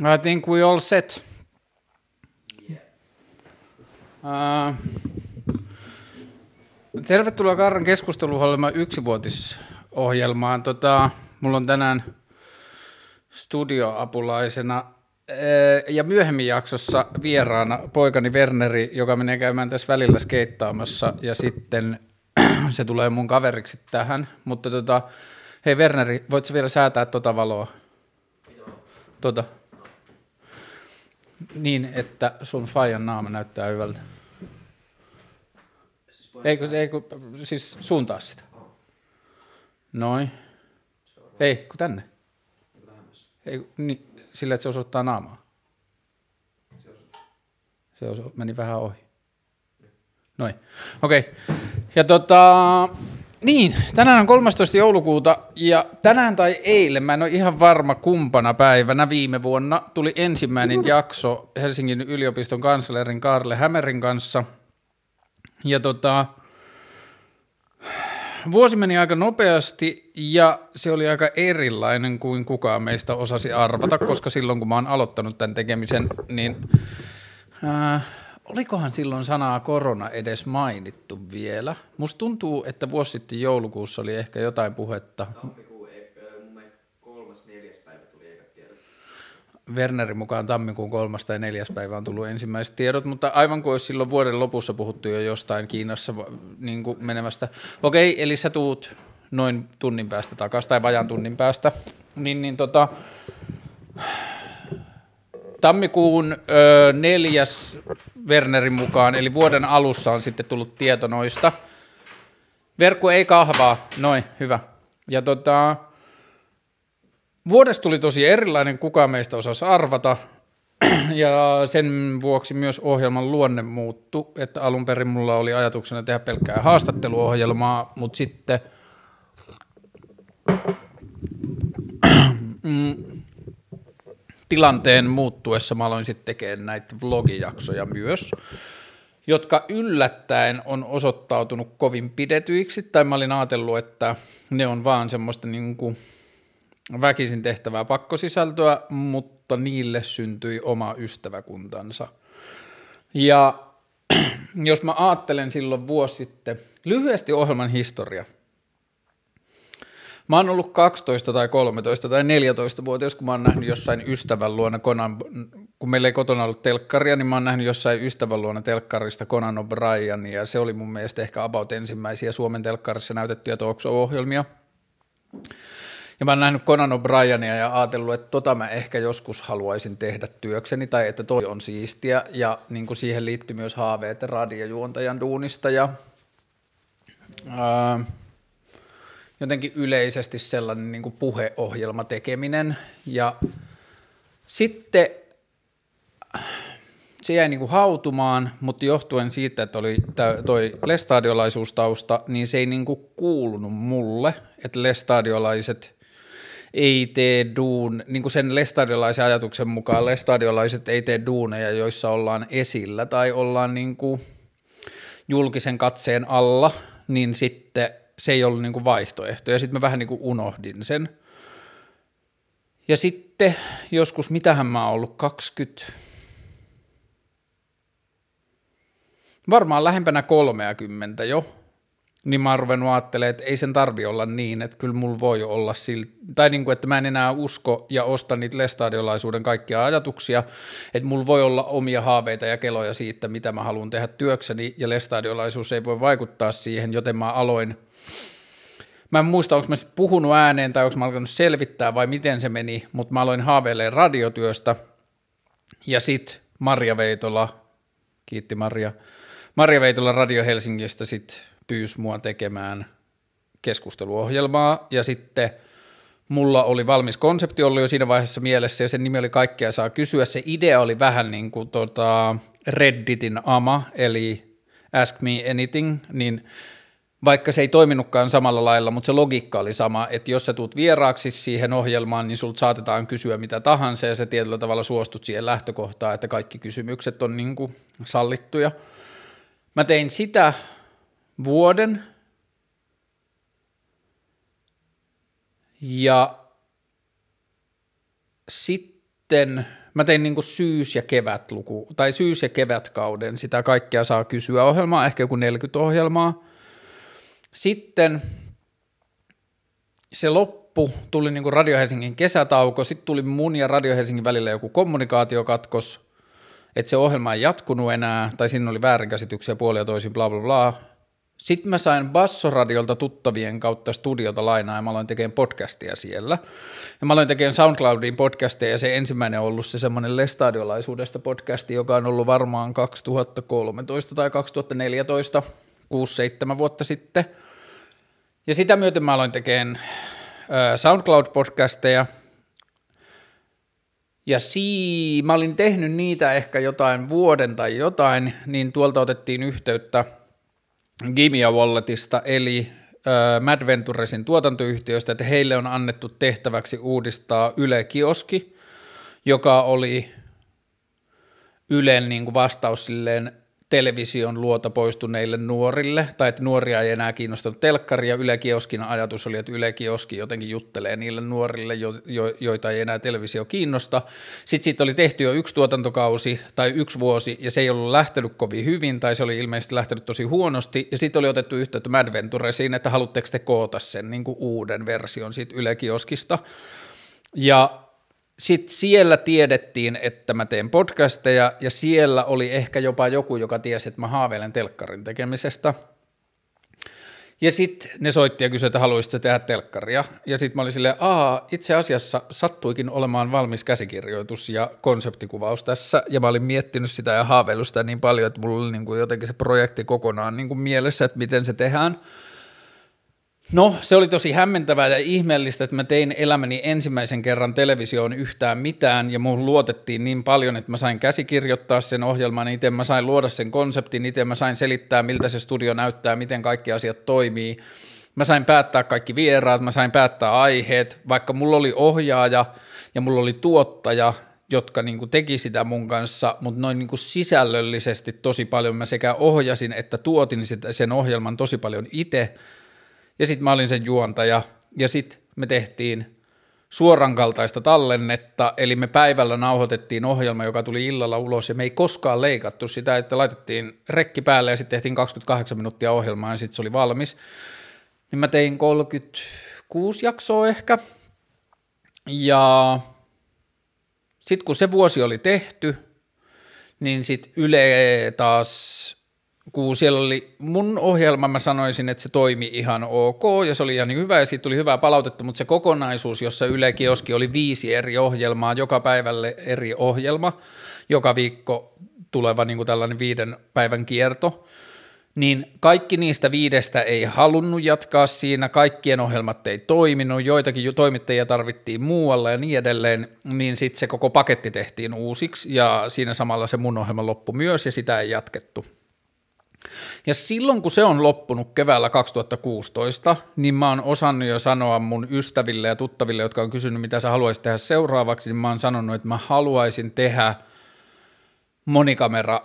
I think we all set. Uh, tervetuloa Karran keskusteluhallinnan yksivuotisohjelmaan. Tota, mulla on tänään studioapulaisena eh, ja myöhemmin jaksossa vieraana poikani Werneri, joka menee käymään tässä välillä skeittaamassa ja sitten se tulee mun kaveriksi tähän. Mutta tota, hei Werneri, voitko vielä säätää tota valoa? Tota. Niin, että sun faijan naama näyttää hyvältä. Eikö, eikö, siis suuntaa sitä. Noin. Ei, kun tänne. Ei, niin, sillä, että se osoittaa naamaa. Se osoittaa. meni vähän ohi. Noin. Okei. Okay. Ja tota, niin, tänään on 13. joulukuuta ja tänään tai eilen, mä en ole ihan varma kumpana päivänä viime vuonna, tuli ensimmäinen jakso Helsingin yliopiston kanslerin Karle Hämerin kanssa. Ja tota, vuosi meni aika nopeasti ja se oli aika erilainen kuin kukaan meistä osasi arvata, koska silloin kun mä oon aloittanut tämän tekemisen, niin... Äh, Olikohan silloin sanaa korona edes mainittu vielä? Musta tuntuu, että vuosi sitten joulukuussa oli ehkä jotain puhetta. Tammikuun, mun mielestä kolmas, neljäs päivä tuli tiedot. Wernerin mukaan tammikuun kolmas tai neljäs päivä on tullut ensimmäiset tiedot, mutta aivan kuin olisi silloin vuoden lopussa puhuttu jo jostain Kiinassa niin kuin menemästä. Okei, eli sä tuut noin tunnin päästä takaisin tai vajan tunnin päästä, niin, niin tota, tammikuun ö, neljäs Wernerin mukaan, eli vuoden alussa on sitten tullut tieto noista. Verkku ei kahvaa, noin, hyvä. Ja tota, vuodesta tuli tosi erilainen, kuka meistä osasi arvata, ja sen vuoksi myös ohjelman luonne muuttu, että alun perin mulla oli ajatuksena tehdä pelkkää haastatteluohjelmaa, mutta sitten mm, tilanteen muuttuessa mä aloin sitten tekemään näitä vlogijaksoja myös, jotka yllättäen on osoittautunut kovin pidetyiksi, tai mä olin ajatellut, että ne on vaan semmoista niin kuin väkisin tehtävää pakkosisältöä, mutta niille syntyi oma ystäväkuntansa. Ja jos mä ajattelen silloin vuosi sitten, lyhyesti ohjelman historia – Mä oon ollut 12 tai 13 tai 14-vuotias, kun mä oon nähnyt jossain ystävän luona Conan, kun meillä ei kotona ollut telkkaria, niin mä oon nähnyt jossain ystävän luona telkkarista Conan O'Brien, ja se oli mun mielestä ehkä about ensimmäisiä Suomen telkkarissa näytettyjä talkshow ohjelmia ja mä oon nähnyt Conan O'Brienia ja ajatellut, että tota mä ehkä joskus haluaisin tehdä työkseni tai että toi on siistiä ja niin kuin siihen liittyy myös haaveet radiojuontajan duunista ja ää, jotenkin yleisesti sellainen niin kuin puheohjelma tekeminen ja sitten se jäi niin kuin hautumaan, mutta johtuen siitä, että oli toi lestadiolaisuustausta, niin se ei niin kuin kuulunut mulle, että lestadiolaiset ei tee duun, niin kuin sen lestadiolaisen ajatuksen mukaan lestadiolaiset ei tee duuneja, joissa ollaan esillä tai ollaan niin kuin julkisen katseen alla, niin sitten se ei ollut niin kuin vaihtoehto. Ja sitten mä vähän niin kuin unohdin sen. Ja sitten joskus, mitähän mä oon ollut, 20... Varmaan lähempänä 30 jo, niin mä oon ruvennut ajattelemaan, että ei sen tarvi olla niin, että kyllä mulla voi olla silti, tai niin kuin, että mä en enää usko ja osta niitä lestadiolaisuuden kaikkia ajatuksia, että mulla voi olla omia haaveita ja keloja siitä, mitä mä haluan tehdä työkseni, ja lestadiolaisuus ei voi vaikuttaa siihen, joten mä aloin – Mä en muista, onko mä sitten puhunut ääneen tai onko mä alkanut selvittää vai miten se meni, mutta mä aloin haaveilemaan radiotyöstä. Ja sitten Marja Veitola, kiitti Marja, Marja Veitola Radio Helsingistä sitten pyysi mua tekemään keskusteluohjelmaa ja sitten mulla oli valmis konsepti ollut jo siinä vaiheessa mielessä ja sen nimi oli Kaikkea saa kysyä. Se idea oli vähän niin kuin tota Redditin ama eli Ask Me Anything, niin – vaikka se ei toiminutkaan samalla lailla, mutta se logiikka oli sama, että jos sä tuut vieraaksi siihen ohjelmaan, niin sulta saatetaan kysyä mitä tahansa ja sä tietyllä tavalla suostut siihen lähtökohtaan, että kaikki kysymykset on niin kuin sallittuja. Mä tein sitä vuoden ja sitten mä tein niin syys- ja kevätluku, tai syys- ja kevätkauden, sitä kaikkea saa kysyä ohjelmaa, ehkä joku 40 ohjelmaa – sitten se loppu, tuli niin kuin Radio Helsingin kesätauko, sitten tuli mun ja Radio Helsingin välillä joku kommunikaatiokatkos, että se ohjelma ei jatkunut enää, tai siinä oli väärinkäsityksiä puolia toisin, bla bla bla. Sitten mä sain Bassoradiolta tuttavien kautta studiota lainaa ja mä aloin tekemään podcastia siellä. Ja mä aloin tekemään Soundcloudin podcasteja ja se ensimmäinen on ollut se semmoinen Lestadiolaisuudesta podcasti, joka on ollut varmaan 2013 tai 2014. 6-7 vuotta sitten. Ja sitä myöten mä aloin tekemään SoundCloud-podcasteja. Ja sii, mä olin tehnyt niitä ehkä jotain vuoden tai jotain, niin tuolta otettiin yhteyttä Gimia Walletista, eli Mad Venturesin tuotantoyhtiöstä, että heille on annettu tehtäväksi uudistaa Yle Kioski, joka oli Ylen niin kuin vastaus silleen television luota poistuneille nuorille, tai että nuoria ei enää kiinnostanut telkkari, ja Yle Kioskin ajatus oli, että Yle Kioski jotenkin juttelee niille nuorille, jo, jo, joita ei enää televisio kiinnosta. Sitten siitä oli tehty jo yksi tuotantokausi tai yksi vuosi, ja se ei ollut lähtenyt kovin hyvin, tai se oli ilmeisesti lähtenyt tosi huonosti, ja sitten oli otettu yhteyttä Mad Venturesiin, että haluatteko te koota sen niin kuin uuden version siitä Yle Kioskista. Ja sitten siellä tiedettiin, että mä teen podcasteja, ja siellä oli ehkä jopa joku, joka tiesi, että mä haaveilen telkkarin tekemisestä. Ja sitten ne soitti ja kysyi, että haluaisitko tehdä telkkaria. Ja sitten mä olin silleen, aa, itse asiassa sattuikin olemaan valmis käsikirjoitus ja konseptikuvaus tässä. Ja mä olin miettinyt sitä ja haaveillut sitä niin paljon, että mulla oli niin kuin jotenkin se projekti kokonaan niin kuin mielessä, että miten se tehdään – No, se oli tosi hämmentävää ja ihmeellistä, että mä tein elämäni ensimmäisen kerran televisioon yhtään mitään, ja muun luotettiin niin paljon, että mä sain käsikirjoittaa sen ohjelman, itse mä sain luoda sen konseptin, itse mä sain selittää, miltä se studio näyttää, miten kaikki asiat toimii. Mä sain päättää kaikki vieraat, mä sain päättää aiheet, vaikka mulla oli ohjaaja ja mulla oli tuottaja, jotka niin kuin teki sitä mun kanssa, mutta noin niin kuin sisällöllisesti tosi paljon mä sekä ohjasin että tuotin sitä, sen ohjelman tosi paljon itse – ja sitten mä olin sen juontaja, ja sitten me tehtiin suoran kaltaista tallennetta, eli me päivällä nauhoitettiin ohjelma, joka tuli illalla ulos, ja me ei koskaan leikattu sitä, että laitettiin rekki päälle ja sitten tehtiin 28 minuuttia ohjelmaa, ja sitten se oli valmis. Niin mä tein 36 jaksoa ehkä, ja sitten kun se vuosi oli tehty, niin sitten Yle taas kun siellä oli mun ohjelma, mä sanoisin, että se toimi ihan ok ja se oli ihan hyvä ja siitä tuli hyvää palautetta, mutta se kokonaisuus, jossa Yle Kioski oli viisi eri ohjelmaa, joka päivälle eri ohjelma, joka viikko tuleva niin kuin tällainen viiden päivän kierto, niin kaikki niistä viidestä ei halunnut jatkaa siinä, kaikkien ohjelmat ei toiminut, joitakin toimittajia tarvittiin muualla ja niin edelleen, niin sitten se koko paketti tehtiin uusiksi ja siinä samalla se mun ohjelma loppui myös ja sitä ei jatkettu. Ja silloin kun se on loppunut keväällä 2016, niin mä oon osannut jo sanoa mun ystäville ja tuttaville, jotka on kysynyt, mitä sä haluaisit tehdä seuraavaksi, niin mä oon sanonut, että mä haluaisin tehdä monikamera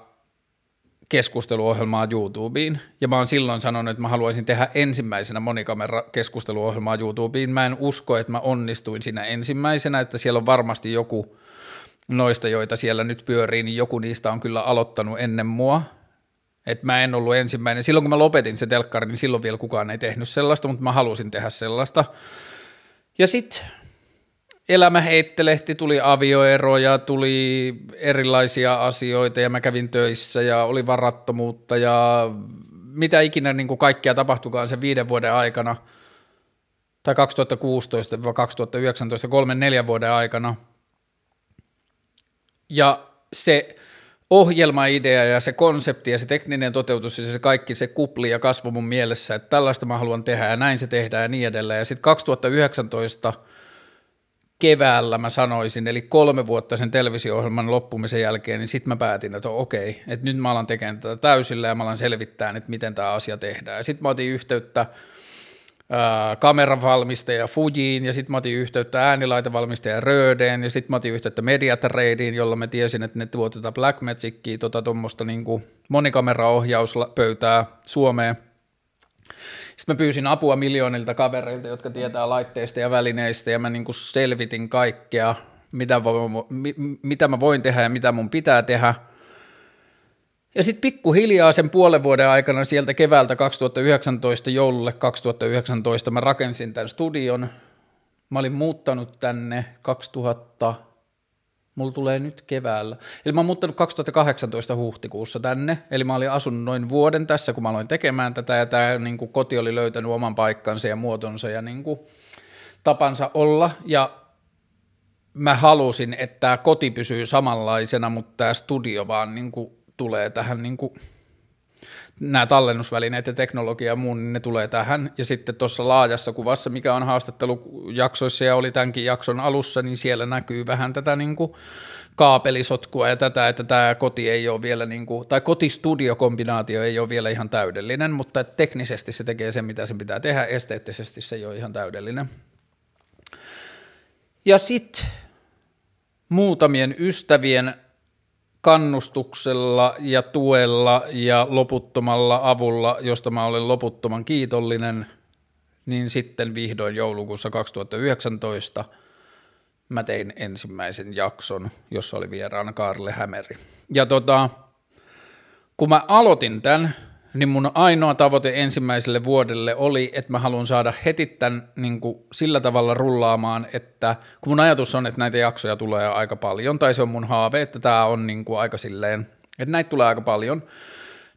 keskusteluohjelmaa YouTubeen, ja mä oon silloin sanonut, että mä haluaisin tehdä ensimmäisenä monikamera keskusteluohjelmaa YouTubeen. Mä en usko, että mä onnistuin siinä ensimmäisenä, että siellä on varmasti joku noista, joita siellä nyt pyörii, niin joku niistä on kyllä aloittanut ennen mua, et mä en ollut ensimmäinen. Silloin kun mä lopetin se telkkari, niin silloin vielä kukaan ei tehnyt sellaista, mutta mä halusin tehdä sellaista. Ja sitten elämä heittelehti, tuli avioeroja, tuli erilaisia asioita ja mä kävin töissä ja oli varattomuutta ja mitä ikinä niin kuin kaikkea tapahtukaan sen viiden vuoden aikana tai 2016-2019, kolmen neljän vuoden aikana. Ja se ohjelmaidea ja se konsepti ja se tekninen toteutus ja se kaikki se kupli ja kasvo mun mielessä, että tällaista mä haluan tehdä ja näin se tehdään ja niin edelleen. Ja sitten 2019 keväällä mä sanoisin, eli kolme vuotta sen televisio-ohjelman loppumisen jälkeen, niin sitten mä päätin, että okei, että nyt mä alan tekemään tätä täysillä ja mä alan selvittää, että miten tämä asia tehdään. Ja sitten mä otin yhteyttä kameravalmistaja Fujiin, ja sitten mä otin yhteyttä äänilaitevalmistaja Rödeen, ja sitten mä otin yhteyttä Mediatradeen, jolla mä tiesin, että ne tuo tätä Black Magicia, tuommoista tota niinku monikameraohjauspöytää Suomeen. Sitten mä pyysin apua miljoonilta kavereilta, jotka tietää laitteista ja välineistä, ja mä niinku selvitin kaikkea, mitä, vo, mitä mä voin tehdä ja mitä mun pitää tehdä – ja sitten pikkuhiljaa sen puolen vuoden aikana sieltä keväältä 2019 joululle 2019 mä rakensin tämän studion. Mä olin muuttanut tänne 2000, mulla tulee nyt keväällä. Eli mä oon muuttanut 2018 huhtikuussa tänne, eli mä olin asunut noin vuoden tässä, kun mä aloin tekemään tätä, ja tämä niin koti oli löytänyt oman paikkansa ja muotonsa ja niin kuin, tapansa olla, ja mä halusin, että tämä koti pysyy samanlaisena, mutta tämä studio vaan niin kuin, tulee tähän niin kuin, nämä tallennusvälineet ja teknologia ja muu, niin ne tulee tähän. Ja sitten tuossa laajassa kuvassa, mikä on haastattelujaksoissa ja oli tämänkin jakson alussa, niin siellä näkyy vähän tätä niin kuin kaapelisotkua ja tätä, että tämä koti ei ole vielä, niin kuin, tai kotistudiokombinaatio ei ole vielä ihan täydellinen, mutta teknisesti se tekee sen, mitä sen pitää tehdä, esteettisesti se ei ole ihan täydellinen. Ja sitten muutamien ystävien kannustuksella ja tuella ja loputtomalla avulla, josta mä olen loputtoman kiitollinen, niin sitten vihdoin joulukuussa 2019 mä tein ensimmäisen jakson, jossa oli vieraana Karle Hämeri. Ja tota, kun mä aloitin tämän, niin mun ainoa tavoite ensimmäiselle vuodelle oli, että mä haluan saada heti tämän niin kuin sillä tavalla rullaamaan, että kun mun ajatus on, että näitä jaksoja tulee aika paljon, tai se on mun haave, että tämä on niin kuin aika silleen, että näitä tulee aika paljon,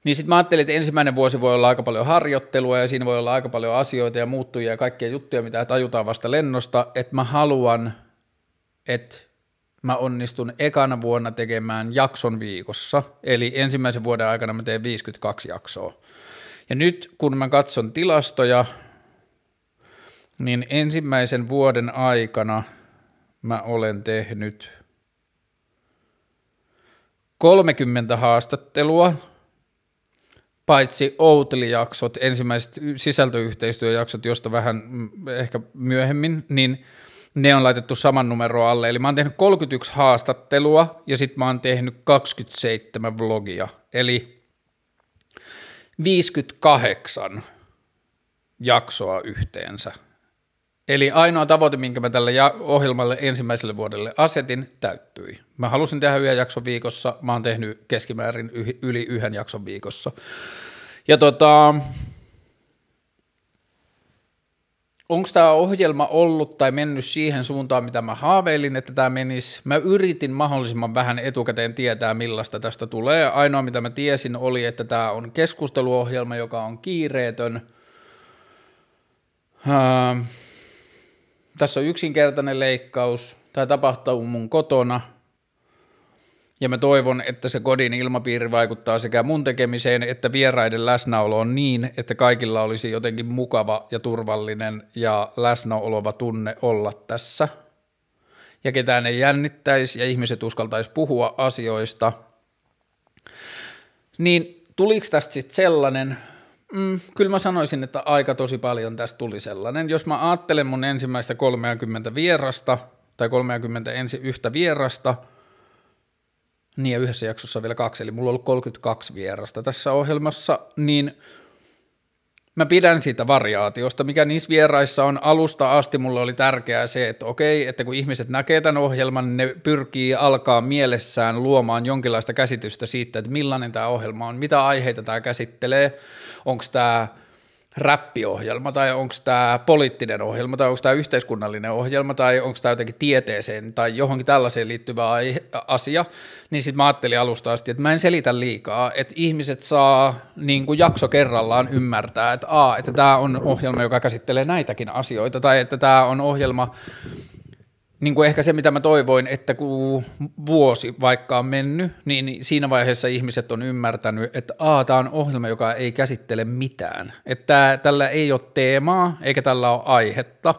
niin sitten mä ajattelin, että ensimmäinen vuosi voi olla aika paljon harjoittelua ja siinä voi olla aika paljon asioita ja muuttujia ja kaikkia juttuja, mitä tajutaan vasta lennosta, että mä haluan, että mä onnistun ekana vuonna tekemään jakson viikossa, eli ensimmäisen vuoden aikana mä teen 52 jaksoa. Ja nyt kun mä katson tilastoja, niin ensimmäisen vuoden aikana mä olen tehnyt 30 haastattelua, paitsi Outli-jaksot, ensimmäiset sisältöyhteistyöjaksot, josta vähän ehkä myöhemmin, niin – ne on laitettu saman numero alle. Eli mä oon tehnyt 31 haastattelua ja sitten mä oon tehnyt 27 vlogia. Eli 58 jaksoa yhteensä. Eli ainoa tavoite, minkä mä tällä ohjelmalle ensimmäiselle vuodelle asetin, täyttyi. Mä halusin tehdä yhden jakson viikossa, mä oon tehnyt keskimäärin yli yhden jakson viikossa. Ja tota, onko tämä ohjelma ollut tai mennyt siihen suuntaan, mitä mä haaveilin, että tämä menisi. Mä yritin mahdollisimman vähän etukäteen tietää, millaista tästä tulee. Ainoa, mitä mä tiesin, oli, että tämä on keskusteluohjelma, joka on kiireetön. Äh, tässä on yksinkertainen leikkaus. Tämä tapahtuu mun kotona – ja mä toivon, että se kodin ilmapiiri vaikuttaa sekä mun tekemiseen että vieraiden läsnäoloon niin, että kaikilla olisi jotenkin mukava ja turvallinen ja läsnäolova tunne olla tässä. Ja ketään ei jännittäisi ja ihmiset uskaltaisi puhua asioista. Niin tuliko tästä sitten sellainen, Mm, kyllä mä sanoisin, että aika tosi paljon tästä tuli sellainen. Jos mä ajattelen mun ensimmäistä 30 vierasta tai 30 ensi yhtä vierasta – niin ja yhdessä jaksossa vielä kaksi, eli mulla on ollut 32 vierasta tässä ohjelmassa, niin mä pidän siitä variaatiosta, mikä niissä vieraissa on alusta asti, mulle oli tärkeää se, että okei, että kun ihmiset näkee tämän ohjelman, niin ne pyrkii alkaa mielessään luomaan jonkinlaista käsitystä siitä, että millainen tämä ohjelma on, mitä aiheita tämä käsittelee, onko tämä räppiohjelma tai onko tämä poliittinen ohjelma tai onko tämä yhteiskunnallinen ohjelma tai onko tämä jotenkin tieteeseen tai johonkin tällaiseen liittyvä asia, niin sitten mä ajattelin alusta asti, että mä en selitä liikaa, että ihmiset saa niin kuin jakso kerrallaan ymmärtää, että a, että tämä on ohjelma, joka käsittelee näitäkin asioita tai että tämä on ohjelma, niin kuin ehkä se, mitä mä toivoin, että kun vuosi vaikka on mennyt, niin siinä vaiheessa ihmiset on ymmärtänyt, että a, tämä on ohjelma, joka ei käsittele mitään. Että tällä ei ole teemaa, eikä tällä ole aihetta.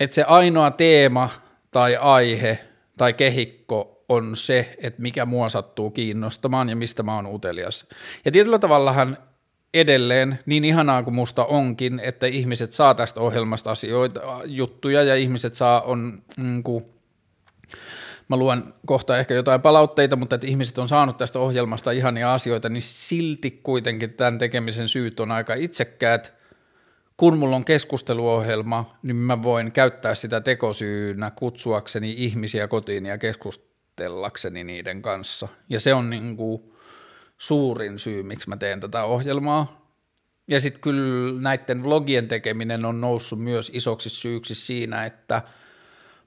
Että se ainoa teema tai aihe tai kehikko on se, että mikä mua sattuu kiinnostamaan ja mistä mä oon utelias. Ja tietyllä tavallahan edelleen, niin ihanaa kuin musta onkin, että ihmiset saa tästä ohjelmasta asioita, juttuja ja ihmiset saa on, niin mm, kuin, mä luen kohta ehkä jotain palautteita, mutta että ihmiset on saanut tästä ohjelmasta ihania asioita, niin silti kuitenkin tämän tekemisen syyt on aika itsekkäät. Kun mulla on keskusteluohjelma, niin mä voin käyttää sitä tekosyynä kutsuakseni ihmisiä kotiin ja keskustellakseni niiden kanssa. Ja se on niin kuin, suurin syy, miksi mä teen tätä ohjelmaa. Ja sitten kyllä näiden vlogien tekeminen on noussut myös isoksi syyksi siinä, että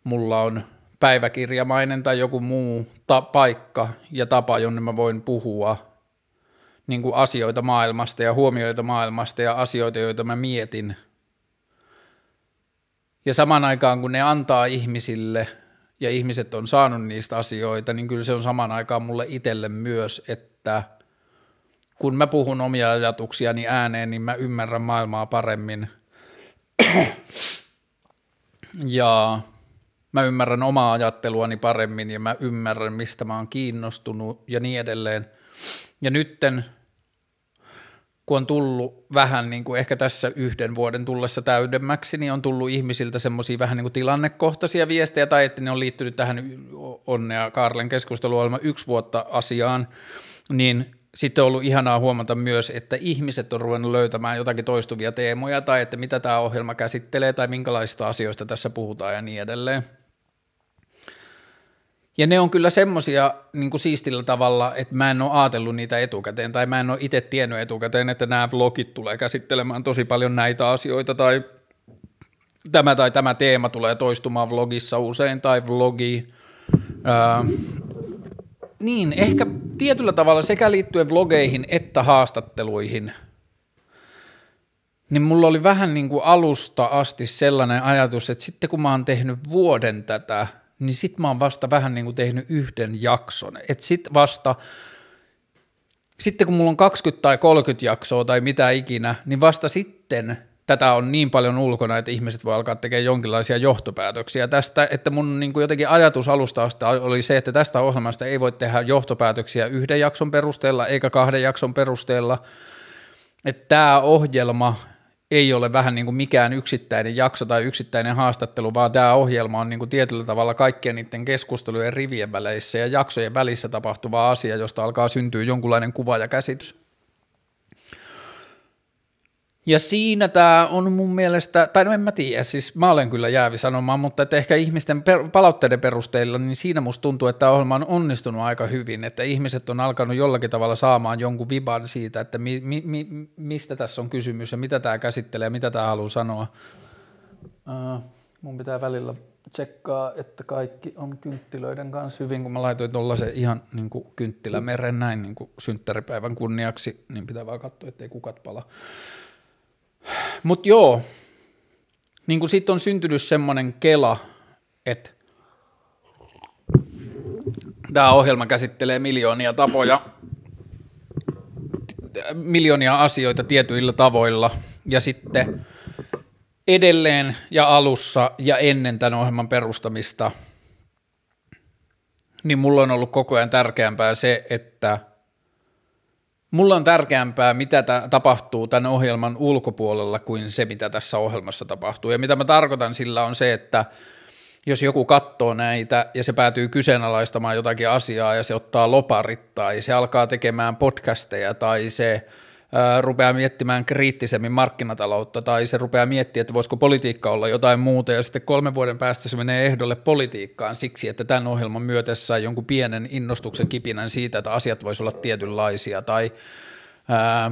mulla on päiväkirjamainen tai joku muu ta- paikka ja tapa, jonne mä voin puhua niin kuin asioita maailmasta ja huomioita maailmasta ja asioita, joita mä mietin. Ja saman aikaan, kun ne antaa ihmisille ja ihmiset on saanut niistä asioita, niin kyllä se on saman aikaan mulle itselle myös, että – kun mä puhun omia ajatuksiani ääneen, niin mä ymmärrän maailmaa paremmin. ja mä ymmärrän omaa ajatteluani paremmin ja mä ymmärrän, mistä mä oon kiinnostunut ja niin edelleen. Ja nytten, kun on tullut vähän niin kuin ehkä tässä yhden vuoden tullessa täydemmäksi, niin on tullut ihmisiltä semmoisia vähän niin kuin tilannekohtaisia viestejä tai että ne on liittynyt tähän Onnea Karlen keskusteluohjelma yksi vuotta asiaan, niin sitten on ollut ihanaa huomata myös, että ihmiset on ruvennut löytämään jotakin toistuvia teemoja tai että mitä tämä ohjelma käsittelee tai minkälaisista asioista tässä puhutaan ja niin edelleen. Ja ne on kyllä semmosia niin kuin siistillä tavalla, että mä en ole ajatellut niitä etukäteen tai mä en ole itse tiennyt etukäteen, että nämä vlogit tulee käsittelemään tosi paljon näitä asioita tai tämä tai tämä teema tulee toistumaan vlogissa usein tai vlogi. Ää, niin, ehkä tietyllä tavalla sekä liittyen vlogeihin että haastatteluihin, niin mulla oli vähän niin kuin alusta asti sellainen ajatus, että sitten kun mä oon tehnyt vuoden tätä, niin sit mä oon vasta vähän niin kuin tehnyt yhden jakson. Että sit vasta, sitten kun mulla on 20 tai 30 jaksoa tai mitä ikinä, niin vasta sitten – tätä on niin paljon ulkona, että ihmiset voi alkaa tekemään jonkinlaisia johtopäätöksiä tästä, että mun niin kuin jotenkin ajatus alusta asti oli se, että tästä ohjelmasta ei voi tehdä johtopäätöksiä yhden jakson perusteella eikä kahden jakson perusteella, että tämä ohjelma ei ole vähän niin kuin mikään yksittäinen jakso tai yksittäinen haastattelu, vaan tämä ohjelma on niin kuin tietyllä tavalla kaikkien niiden keskustelujen rivien väleissä ja jaksojen välissä tapahtuvaa asia, josta alkaa syntyä jonkunlainen kuva ja käsitys. Ja siinä tämä on mun mielestä, tai no en mä tiedä, siis mä olen kyllä jäävi sanomaan, mutta että ehkä ihmisten per, palautteiden perusteella, niin siinä musta tuntuu, että tämä ohjelma on onnistunut aika hyvin, että ihmiset on alkanut jollakin tavalla saamaan jonkun viban siitä, että mi, mi, mi, mistä tässä on kysymys ja mitä tämä käsittelee ja mitä tämä haluaa sanoa. Uh, mun pitää välillä tsekkaa, että kaikki on kynttilöiden kanssa hyvin, kun mä laitoin se ihan niin kuin kynttilämeren näin niin kuin synttäripäivän kunniaksi, niin pitää vaan katsoa, ettei kukat pala. Mutta joo, niin kuin sitten on syntynyt semmoinen kela, että tämä ohjelma käsittelee miljoonia tapoja, miljoonia asioita tietyillä tavoilla ja sitten edelleen ja alussa ja ennen tämän ohjelman perustamista, niin mulla on ollut koko ajan tärkeämpää se, että – Mulla on tärkeämpää, mitä t- tapahtuu tämän ohjelman ulkopuolella kuin se, mitä tässä ohjelmassa tapahtuu. Ja mitä mä tarkoitan sillä on se, että jos joku katsoo näitä ja se päätyy kyseenalaistamaan jotakin asiaa ja se ottaa loparit tai se alkaa tekemään podcasteja tai se – rupeaa miettimään kriittisemmin markkinataloutta tai se rupeaa miettimään, että voisiko politiikka olla jotain muuta ja sitten kolmen vuoden päästä se menee ehdolle politiikkaan siksi, että tämän ohjelman saa jonkun pienen innostuksen kipinän siitä, että asiat voisivat olla tietynlaisia tai ää,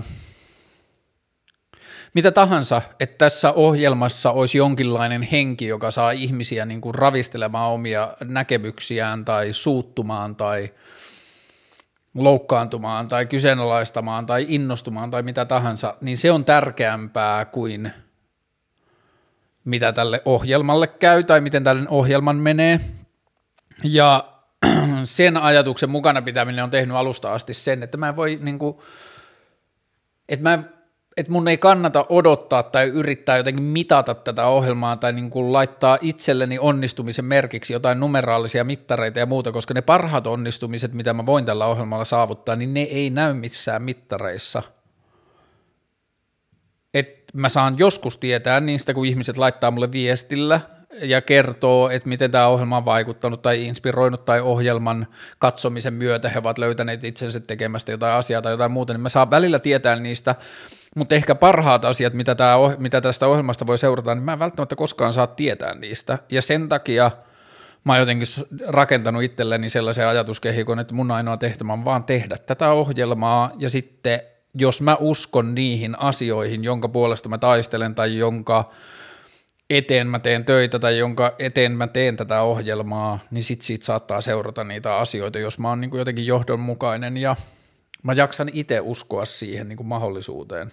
mitä tahansa, että tässä ohjelmassa olisi jonkinlainen henki, joka saa ihmisiä niin kuin ravistelemaan omia näkemyksiään tai suuttumaan tai – loukkaantumaan tai kyseenalaistamaan tai innostumaan tai mitä tahansa, niin se on tärkeämpää kuin mitä tälle ohjelmalle käy tai miten tälle ohjelman menee. Ja sen ajatuksen mukana pitäminen on tehnyt alusta asti sen, että mä en voi niin kuin, että mä että mun ei kannata odottaa tai yrittää jotenkin mitata tätä ohjelmaa tai niin kuin laittaa itselleni onnistumisen merkiksi jotain numeraalisia mittareita ja muuta, koska ne parhaat onnistumiset, mitä mä voin tällä ohjelmalla saavuttaa, niin ne ei näy missään mittareissa. Et mä saan joskus tietää niistä, kun ihmiset laittaa mulle viestillä ja kertoo, että miten tämä ohjelma on vaikuttanut tai inspiroinut tai ohjelman katsomisen myötä he ovat löytäneet itsensä tekemästä jotain asiaa tai jotain muuta, niin mä saan välillä tietää niistä – mutta ehkä parhaat asiat, mitä, tää, oh-, mitä tästä ohjelmasta voi seurata, niin mä en välttämättä koskaan saa tietää niistä. Ja sen takia mä oon jotenkin rakentanut itselleni sellaisen ajatuskehikon, että mun ainoa tehtävä on vaan tehdä tätä ohjelmaa ja sitten jos mä uskon niihin asioihin, jonka puolesta mä taistelen tai jonka eteen mä teen töitä tai jonka eteen mä teen tätä ohjelmaa, niin sit siitä saattaa seurata niitä asioita, jos mä oon niin jotenkin johdonmukainen ja – Mä jaksan itse uskoa siihen niin kuin mahdollisuuteen.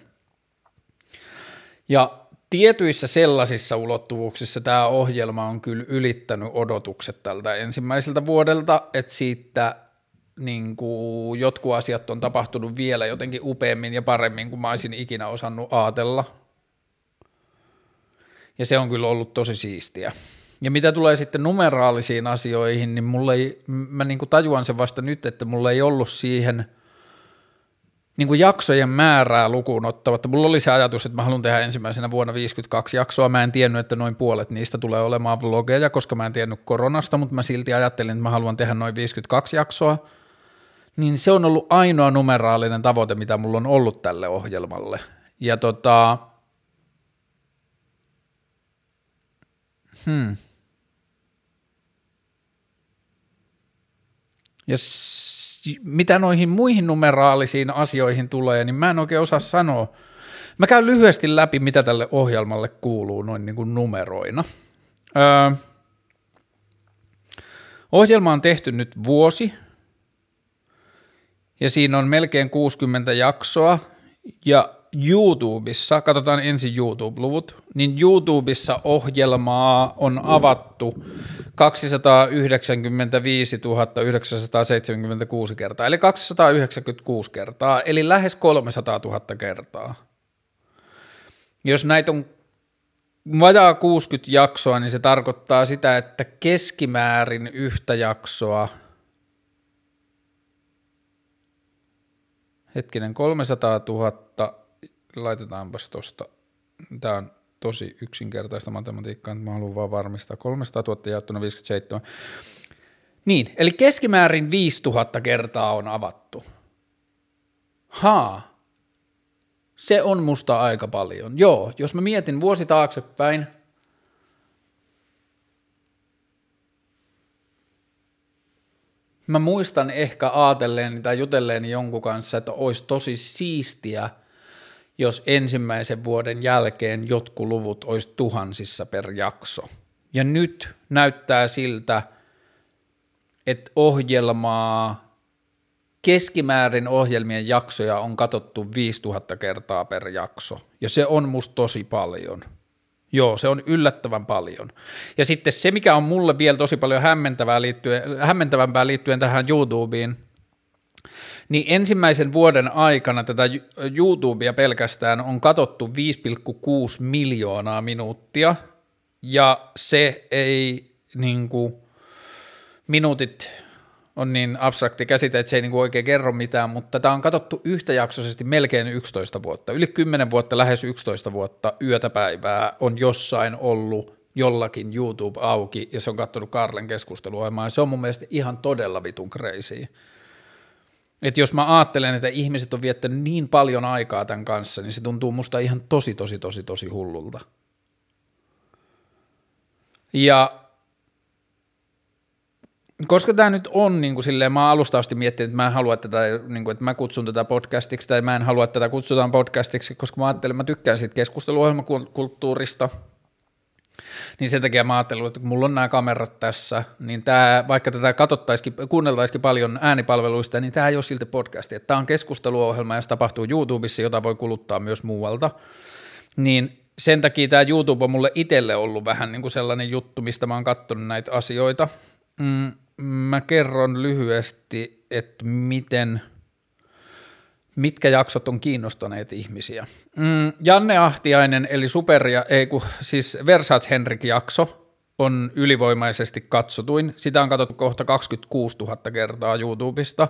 Ja tietyissä sellaisissa ulottuvuuksissa tämä ohjelma on kyllä ylittänyt odotukset tältä ensimmäiseltä vuodelta, että siitä niin kuin jotkut asiat on tapahtunut vielä jotenkin upeammin ja paremmin kuin mä olisin ikinä osannut ajatella. Ja se on kyllä ollut tosi siistiä. Ja mitä tulee sitten numeraalisiin asioihin, niin mulla ei, mä niin kuin tajuan sen vasta nyt, että mulla ei ollut siihen – niin kuin jaksojen määrää lukuun ottamatta. Mulla oli se ajatus, että mä haluan tehdä ensimmäisenä vuonna 52 jaksoa. Mä en tiennyt, että noin puolet niistä tulee olemaan vlogeja, koska mä en tiennyt koronasta, mutta mä silti ajattelin, että mä haluan tehdä noin 52 jaksoa. Niin se on ollut ainoa numeraalinen tavoite, mitä mulla on ollut tälle ohjelmalle. Ja tota... Hmm. Ja s- mitä noihin muihin numeraalisiin asioihin tulee, niin mä en oikein osaa sanoa. Mä käyn lyhyesti läpi, mitä tälle ohjelmalle kuuluu noin niin kuin numeroina. Öö, ohjelma on tehty nyt vuosi, ja siinä on melkein 60 jaksoa, ja YouTubessa, katsotaan ensin YouTube-luvut, niin YouTubessa ohjelmaa on avattu 295 976 kertaa, eli 296 kertaa, eli lähes 300 000 kertaa. Jos näitä on vajaa 60 jaksoa, niin se tarkoittaa sitä, että keskimäärin yhtä jaksoa – hetkinen, 300 000 laitetaanpas tuosta, tämä on tosi yksinkertaista matematiikkaa, mutta mä haluan vaan varmistaa, 300 000 jaettuna 57. Niin, eli keskimäärin 5000 kertaa on avattu. Haa, se on musta aika paljon. Joo, jos mä mietin vuosi taaksepäin, mä muistan ehkä aatelleen tai jutelleen jonkun kanssa, että olisi tosi siistiä – jos ensimmäisen vuoden jälkeen jotkut luvut olisi tuhansissa per jakso. Ja nyt näyttää siltä, että ohjelmaa, keskimäärin ohjelmien jaksoja on katsottu 5000 kertaa per jakso. Ja se on musta tosi paljon. Joo, se on yllättävän paljon. Ja sitten se, mikä on mulle vielä tosi paljon hämmentävää liittyen, hämmentävämpää liittyen tähän YouTubeen – niin ensimmäisen vuoden aikana tätä YouTubea pelkästään on katottu 5,6 miljoonaa minuuttia, ja se ei niin kuin, minuutit on niin abstrakti käsite, että se ei niin kuin oikein kerro mitään, mutta tämä on katsottu yhtäjaksoisesti melkein 11 vuotta. Yli 10 vuotta, lähes 11 vuotta yötä päivää on jossain ollut jollakin YouTube auki ja se on katsonut Karlen keskusteluohjelmaa ja se on mun mielestä ihan todella vitun crazy. Et jos mä ajattelen, että ihmiset on viettänyt niin paljon aikaa tämän kanssa, niin se tuntuu musta ihan tosi, tosi, tosi, tosi hullulta. Ja koska tämä nyt on niin kuin silleen, mä alusta asti miettinyt, että mä en halua tätä, niin kuin, että mä kutsun tätä podcastiksi tai mä en halua tätä kutsutaan podcastiksi, koska mä ajattelen, mä tykkään siitä keskusteluohjelmakulttuurista – niin sen takia mä ajattelin, että kun mulla on nämä kamerat tässä, niin tämä, vaikka tätä katsottaisikin, kuunneltaisikin paljon äänipalveluista, niin tämä ei ole silti podcasti. Tämä on keskusteluohjelma ja se tapahtuu YouTubessa, jota voi kuluttaa myös muualta. Niin sen takia tämä YouTube on mulle itselle ollut vähän niin kuin sellainen juttu, mistä mä oon katsonut näitä asioita. Mm, mä kerron lyhyesti, että miten – mitkä jaksot on kiinnostaneet ihmisiä. Mm, Janne Ahtiainen, eli superja, ei kun, siis Versace Henrik-jakso, on ylivoimaisesti katsotuin. Sitä on katsottu kohta 26 000 kertaa YouTubesta.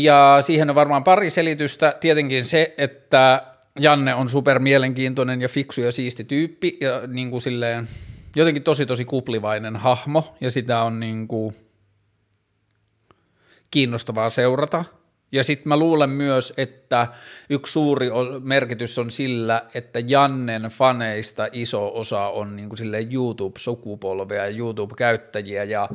Ja siihen on varmaan pari selitystä. Tietenkin se, että Janne on super mielenkiintoinen ja fiksu ja siisti tyyppi ja niin kuin silleen jotenkin tosi tosi kuplivainen hahmo ja sitä on niin kuin kiinnostavaa seurata – ja sitten mä luulen myös, että yksi suuri merkitys on sillä, että Jannen faneista iso osa on niin kuin silleen YouTube-sukupolvea ja YouTube-käyttäjiä ja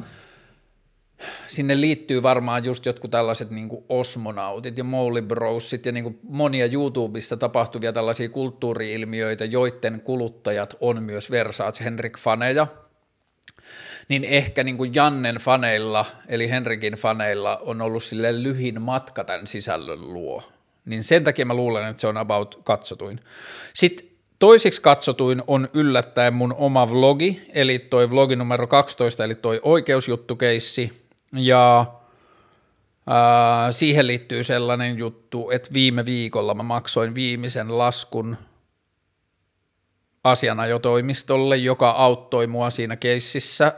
sinne liittyy varmaan just jotkut tällaiset niin kuin osmonautit ja Brosit ja niin kuin monia YouTubessa tapahtuvia tällaisia kulttuuriilmiöitä, joiden kuluttajat on myös Versace Henrik faneja – niin ehkä niin kuin Jannen faneilla, eli Henrikin faneilla, on ollut sille lyhin matka tämän sisällön luo. Niin sen takia mä luulen, että se on about katsotuin. Sitten toisiksi katsotuin on yllättäen mun oma vlogi, eli toi vlogi numero 12, eli toi oikeusjuttukeissi, ja ää, siihen liittyy sellainen juttu, että viime viikolla mä maksoin viimeisen laskun asianajotoimistolle, joka auttoi mua siinä keississä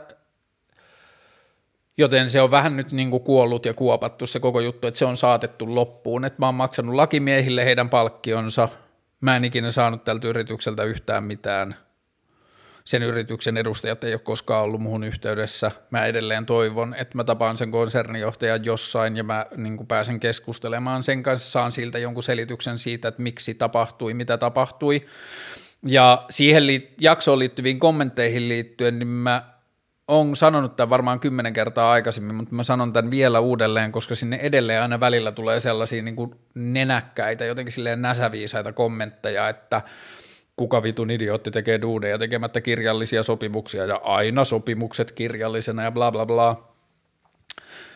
Joten se on vähän nyt niin kuin kuollut ja kuopattu se koko juttu, että se on saatettu loppuun. Että mä oon maksanut lakimiehille heidän palkkionsa. Mä en ikinä saanut tältä yritykseltä yhtään mitään. Sen yrityksen edustajat ei ole koskaan ollut muhun yhteydessä. Mä edelleen toivon, että mä tapaan sen konsernijohtajan jossain ja mä niin pääsen keskustelemaan sen kanssa. Saan siltä jonkun selityksen siitä, että miksi tapahtui, mitä tapahtui. Ja siihen li- jaksoon liittyviin kommentteihin liittyen, niin mä on sanonut tämän varmaan kymmenen kertaa aikaisemmin, mutta mä sanon tämän vielä uudelleen, koska sinne edelleen aina välillä tulee sellaisia niin kuin nenäkkäitä, jotenkin silleen näsäviisaita kommentteja, että kuka vitun idiootti tekee duuneja tekemättä kirjallisia sopimuksia ja aina sopimukset kirjallisena ja bla bla bla.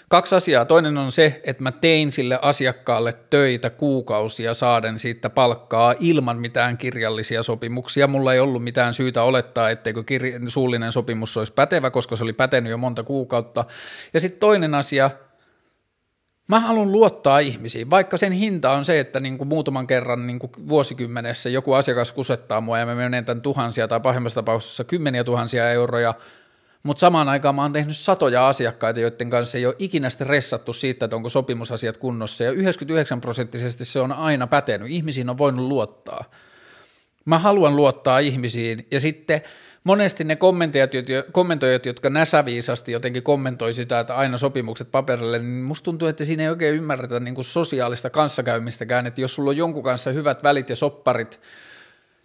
Kaksi asiaa. Toinen on se, että mä tein sille asiakkaalle töitä kuukausia saaden siitä palkkaa ilman mitään kirjallisia sopimuksia. Mulla ei ollut mitään syytä olettaa, etteikö kir- suullinen sopimus olisi pätevä, koska se oli pätenyt jo monta kuukautta. Ja sitten toinen asia, Mä haluan luottaa ihmisiin, vaikka sen hinta on se, että niin kuin muutaman kerran niin kuin vuosikymmenessä joku asiakas kusettaa mua ja mä menen tämän tuhansia tai pahimmassa tapauksessa kymmeniä tuhansia euroja – mutta samaan aikaan mä oon tehnyt satoja asiakkaita, joiden kanssa ei ole ikinä stressattu siitä, että onko sopimusasiat kunnossa, ja 99 prosenttisesti se on aina pätenyt, ihmisiin on voinut luottaa. Mä haluan luottaa ihmisiin, ja sitten monesti ne kommentoijat, jotka näsäviisasti jotenkin kommentoi sitä, että aina sopimukset paperille, niin musta tuntuu, että siinä ei oikein ymmärretä niin kuin sosiaalista kanssakäymistäkään, että jos sulla on jonkun kanssa hyvät välit ja sopparit,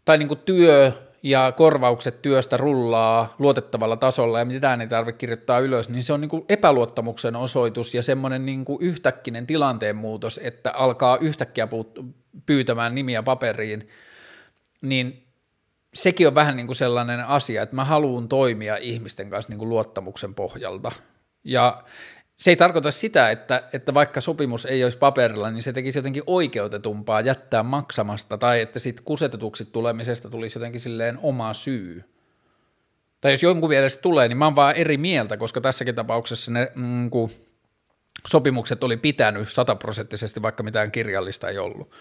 tai niin kuin työ, ja korvaukset työstä rullaa luotettavalla tasolla ja mitään ei tarvitse kirjoittaa ylös, niin se on niin kuin epäluottamuksen osoitus ja semmoinen niin kuin yhtäkkinen tilanteen muutos, että alkaa yhtäkkiä pyytämään nimiä paperiin, niin sekin on vähän niin kuin sellainen asia, että mä haluan toimia ihmisten kanssa niin kuin luottamuksen pohjalta. Ja se ei tarkoita sitä, että, että vaikka sopimus ei olisi paperilla, niin se tekisi jotenkin oikeutetumpaa jättää maksamasta tai että sitten kusetetuksi tulemisesta tulisi jotenkin silleen oma syy. Tai jos jonkun mielestä tulee, niin mä oon vaan eri mieltä, koska tässäkin tapauksessa ne mm, kun sopimukset oli pitänyt sataprosenttisesti, vaikka mitään kirjallista ei ollut.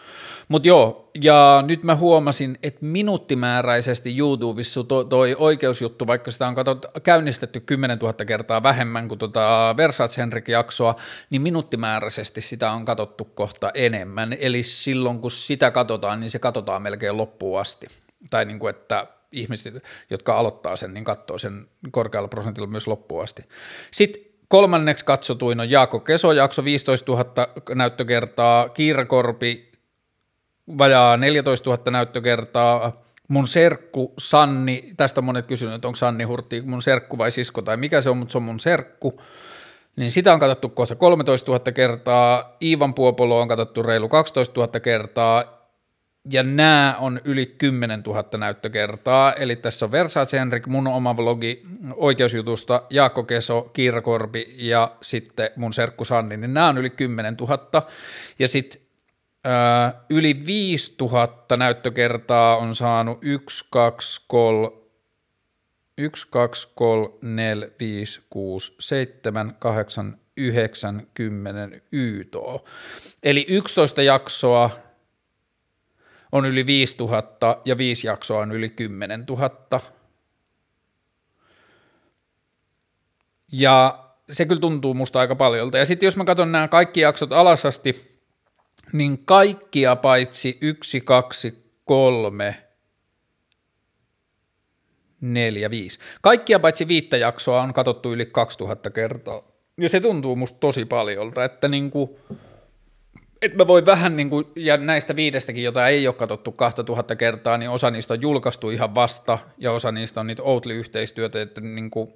Mutta joo, ja nyt mä huomasin, että minuuttimääräisesti YouTubessa toi, toi oikeusjuttu, vaikka sitä on katsot, käynnistetty 10 000 kertaa vähemmän kuin tota Versace Henrik-jaksoa, niin minuuttimääräisesti sitä on katsottu kohta enemmän. Eli silloin, kun sitä katsotaan, niin se katsotaan melkein loppuun asti. Tai niin kuin, että ihmiset, jotka aloittaa sen, niin katsoo sen korkealla prosentilla myös loppuun asti. Sitten Kolmanneksi katsotuin on Jaakko Keso-jakso, 15 000 näyttökertaa, Kiirakorpi, vajaa 14 000 näyttökertaa, mun serkku Sanni, tästä monet kysynyt, onko Sanni Hurtti mun serkku vai sisko tai mikä se on, mutta se on mun serkku, niin sitä on katsottu kohta 13 000 kertaa, Iivan Puopolo on katsottu reilu 12 000 kertaa, ja nämä on yli 10 000 näyttökertaa, eli tässä on Versace Henrik, mun oma vlogi oikeusjutusta, Jaakko Keso, Kiira Korpi ja sitten mun serkku Sanni, niin nämä on yli 10 000, ja sitten äh, yli 5 000 näyttökertaa on saanut 1, 2, 3, 1, 2, 3, 4, 5, 6, 7, 8, 9, 10 YTO. Eli 11 jaksoa on yli 5000 ja viisi jaksoa on yli 10 000. Ja se kyllä tuntuu musta aika paljolta. Ja sitten jos mä katson nämä kaikki jaksot alasasti, niin kaikkia paitsi yksi, kaksi, kolme, neljä, 5. Kaikkia paitsi viittä jaksoa on katsottu yli 2000 kertaa. Ja se tuntuu musta tosi paljolta, että niin kuin – et mä voin vähän, niin kuin, ja näistä viidestäkin, jota ei ole katsottu 2000 kertaa, niin osa niistä on julkaistu ihan vasta, ja osa niistä on niitä outly yhteistyötä että niin kuin,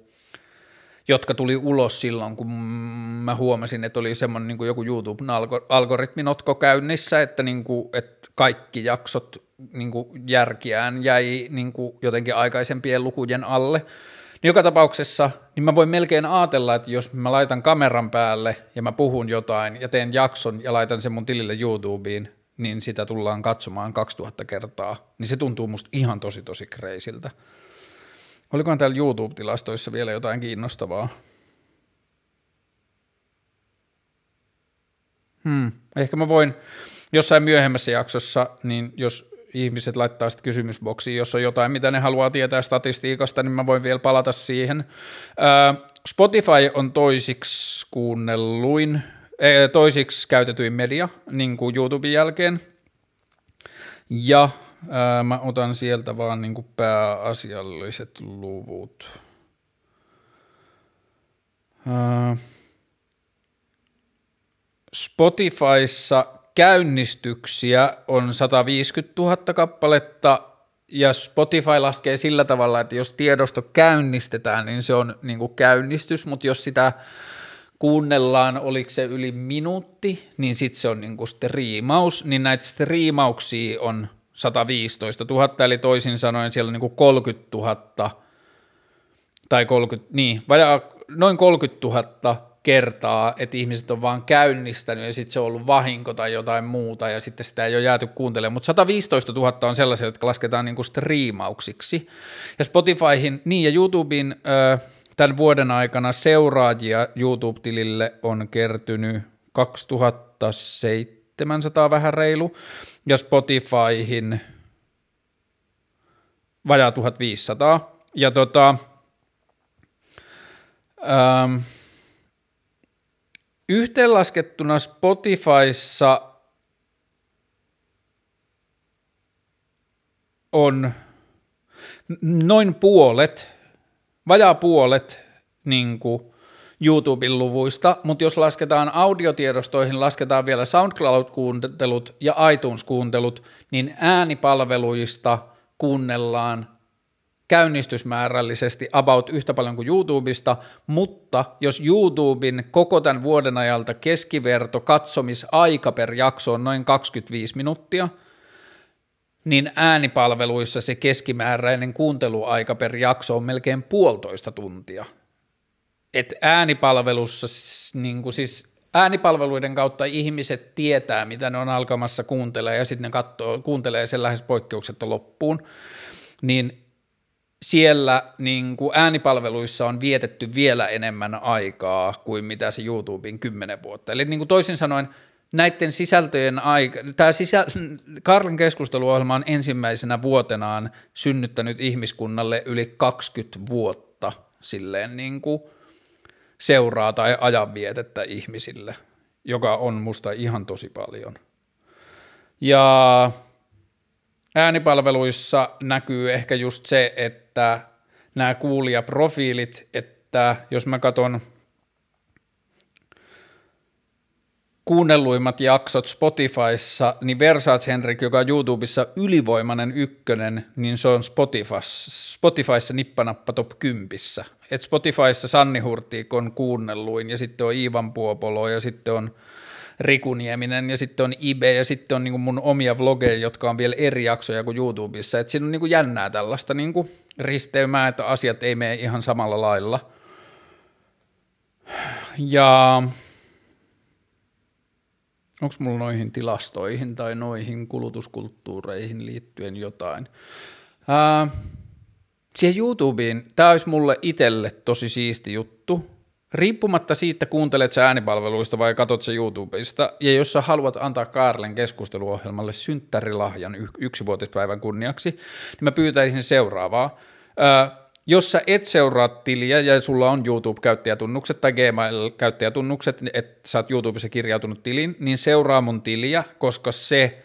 jotka tuli ulos silloin, kun mä huomasin, että oli semmoinen niin kuin joku YouTuben algoritminotko käynnissä, että, niin kuin, että kaikki jaksot niin kuin järkiään jäi niin kuin jotenkin aikaisempien lukujen alle, niin joka tapauksessa niin mä voin melkein ajatella, että jos mä laitan kameran päälle ja mä puhun jotain ja teen jakson ja laitan sen mun tilille YouTubeen, niin sitä tullaan katsomaan 2000 kertaa, niin se tuntuu musta ihan tosi tosi kreisiltä. Olikohan täällä YouTube-tilastoissa vielä jotain kiinnostavaa? Hmm. Ehkä mä voin jossain myöhemmässä jaksossa, niin jos ihmiset laittaa sitten kysymysboksiin, jos on jotain, mitä ne haluaa tietää statistiikasta, niin mä voin vielä palata siihen. Spotify on toisiksi kuunnelluin, toisiksi käytetyin media, niin kuin YouTuben jälkeen. Ja mä otan sieltä vaan niin kuin pääasialliset luvut. Spotifyssa käynnistyksiä on 150 000 kappaletta ja Spotify laskee sillä tavalla, että jos tiedosto käynnistetään, niin se on niin kuin käynnistys, mutta jos sitä kuunnellaan, oliko se yli minuutti, niin sitten se on niin kuin striimaus, niin näitä striimauksia on 115 000, eli toisin sanoen siellä on niin kuin 30 000 tai 30, niin, vajaa, noin 30 000 kertaa, että ihmiset on vaan käynnistänyt ja sitten se on ollut vahinko tai jotain muuta ja sitten sitä ei ole jääty kuuntelemaan. Mutta 115 000 on sellaisia, jotka lasketaan kuin niinku striimauksiksi. Ja Spotifyhin, niin ja YouTubein tämän vuoden aikana seuraajia YouTube-tilille on kertynyt 2700 vähän reilu ja Spotifyhin vajaa 1500. Ja tota, ähm, Yhteenlaskettuna Spotifyssa on noin puolet, vajaa puolet niin kuin YouTuben luvuista, mutta jos lasketaan audiotiedostoihin, lasketaan vielä SoundCloud-kuuntelut ja iTunes-kuuntelut, niin äänipalveluista kuunnellaan käynnistysmäärällisesti about yhtä paljon kuin YouTubesta, mutta jos YouTuben koko tämän vuoden ajalta keskiverto katsomisaika per jakso on noin 25 minuuttia, niin äänipalveluissa se keskimääräinen kuunteluaika per jakso on melkein puolitoista tuntia. Et äänipalvelussa, niin kuin siis äänipalveluiden kautta ihmiset tietää, mitä ne on alkamassa kuuntelemaan, ja sitten ne katsoo, kuuntelee sen lähes poikkeuksetta loppuun, niin siellä niin kuin äänipalveluissa on vietetty vielä enemmän aikaa kuin mitä se YouTubein kymmenen vuotta. Eli niin kuin toisin sanoen näiden sisältöjen aika, tämä sisä, Karlin keskusteluohjelma on ensimmäisenä vuotenaan synnyttänyt ihmiskunnalle yli 20 vuotta silleen niin kuin seuraa tai ajanvietettä ihmisille, joka on musta ihan tosi paljon. Ja Äänipalveluissa näkyy ehkä just se, että nämä kuulijaprofiilit, että jos mä katson kuunnelluimmat jaksot Spotifyssa, niin Versace Henrik, joka on YouTubessa ylivoimainen ykkönen, niin se on Spotifyssa, Spotifyssa nippanappa top 10. Et Spotifyssa Sanni Hurtiik on kuunnelluin ja sitten on Iivan Puopolo ja sitten on Rikunieminen ja sitten on Ibe ja sitten on niin kuin mun omia vlogeja, jotka on vielä eri jaksoja kuin YouTubessa. Et siinä on niin kuin jännää tällaista niin kuin risteymää, että asiat ei mene ihan samalla lailla. Ja onko mulla noihin tilastoihin tai noihin kulutuskulttuureihin liittyen jotain? Ää, siihen YouTubeen, tämä olisi mulle itselle tosi siisti juttu, Riippumatta siitä, kuuntelet sä äänipalveluista vai katot sä YouTubeista, ja jos sä haluat antaa Kaarlen keskusteluohjelmalle synttärilahjan y- yksivuotispäivän kunniaksi, niin mä pyytäisin seuraavaa. Öö, jos sä et seuraa tiliä ja sulla on YouTube-käyttäjätunnukset tai Gmail-käyttäjätunnukset, niin että sä oot YouTubessa kirjautunut tiliin, niin seuraa mun tiliä, koska se –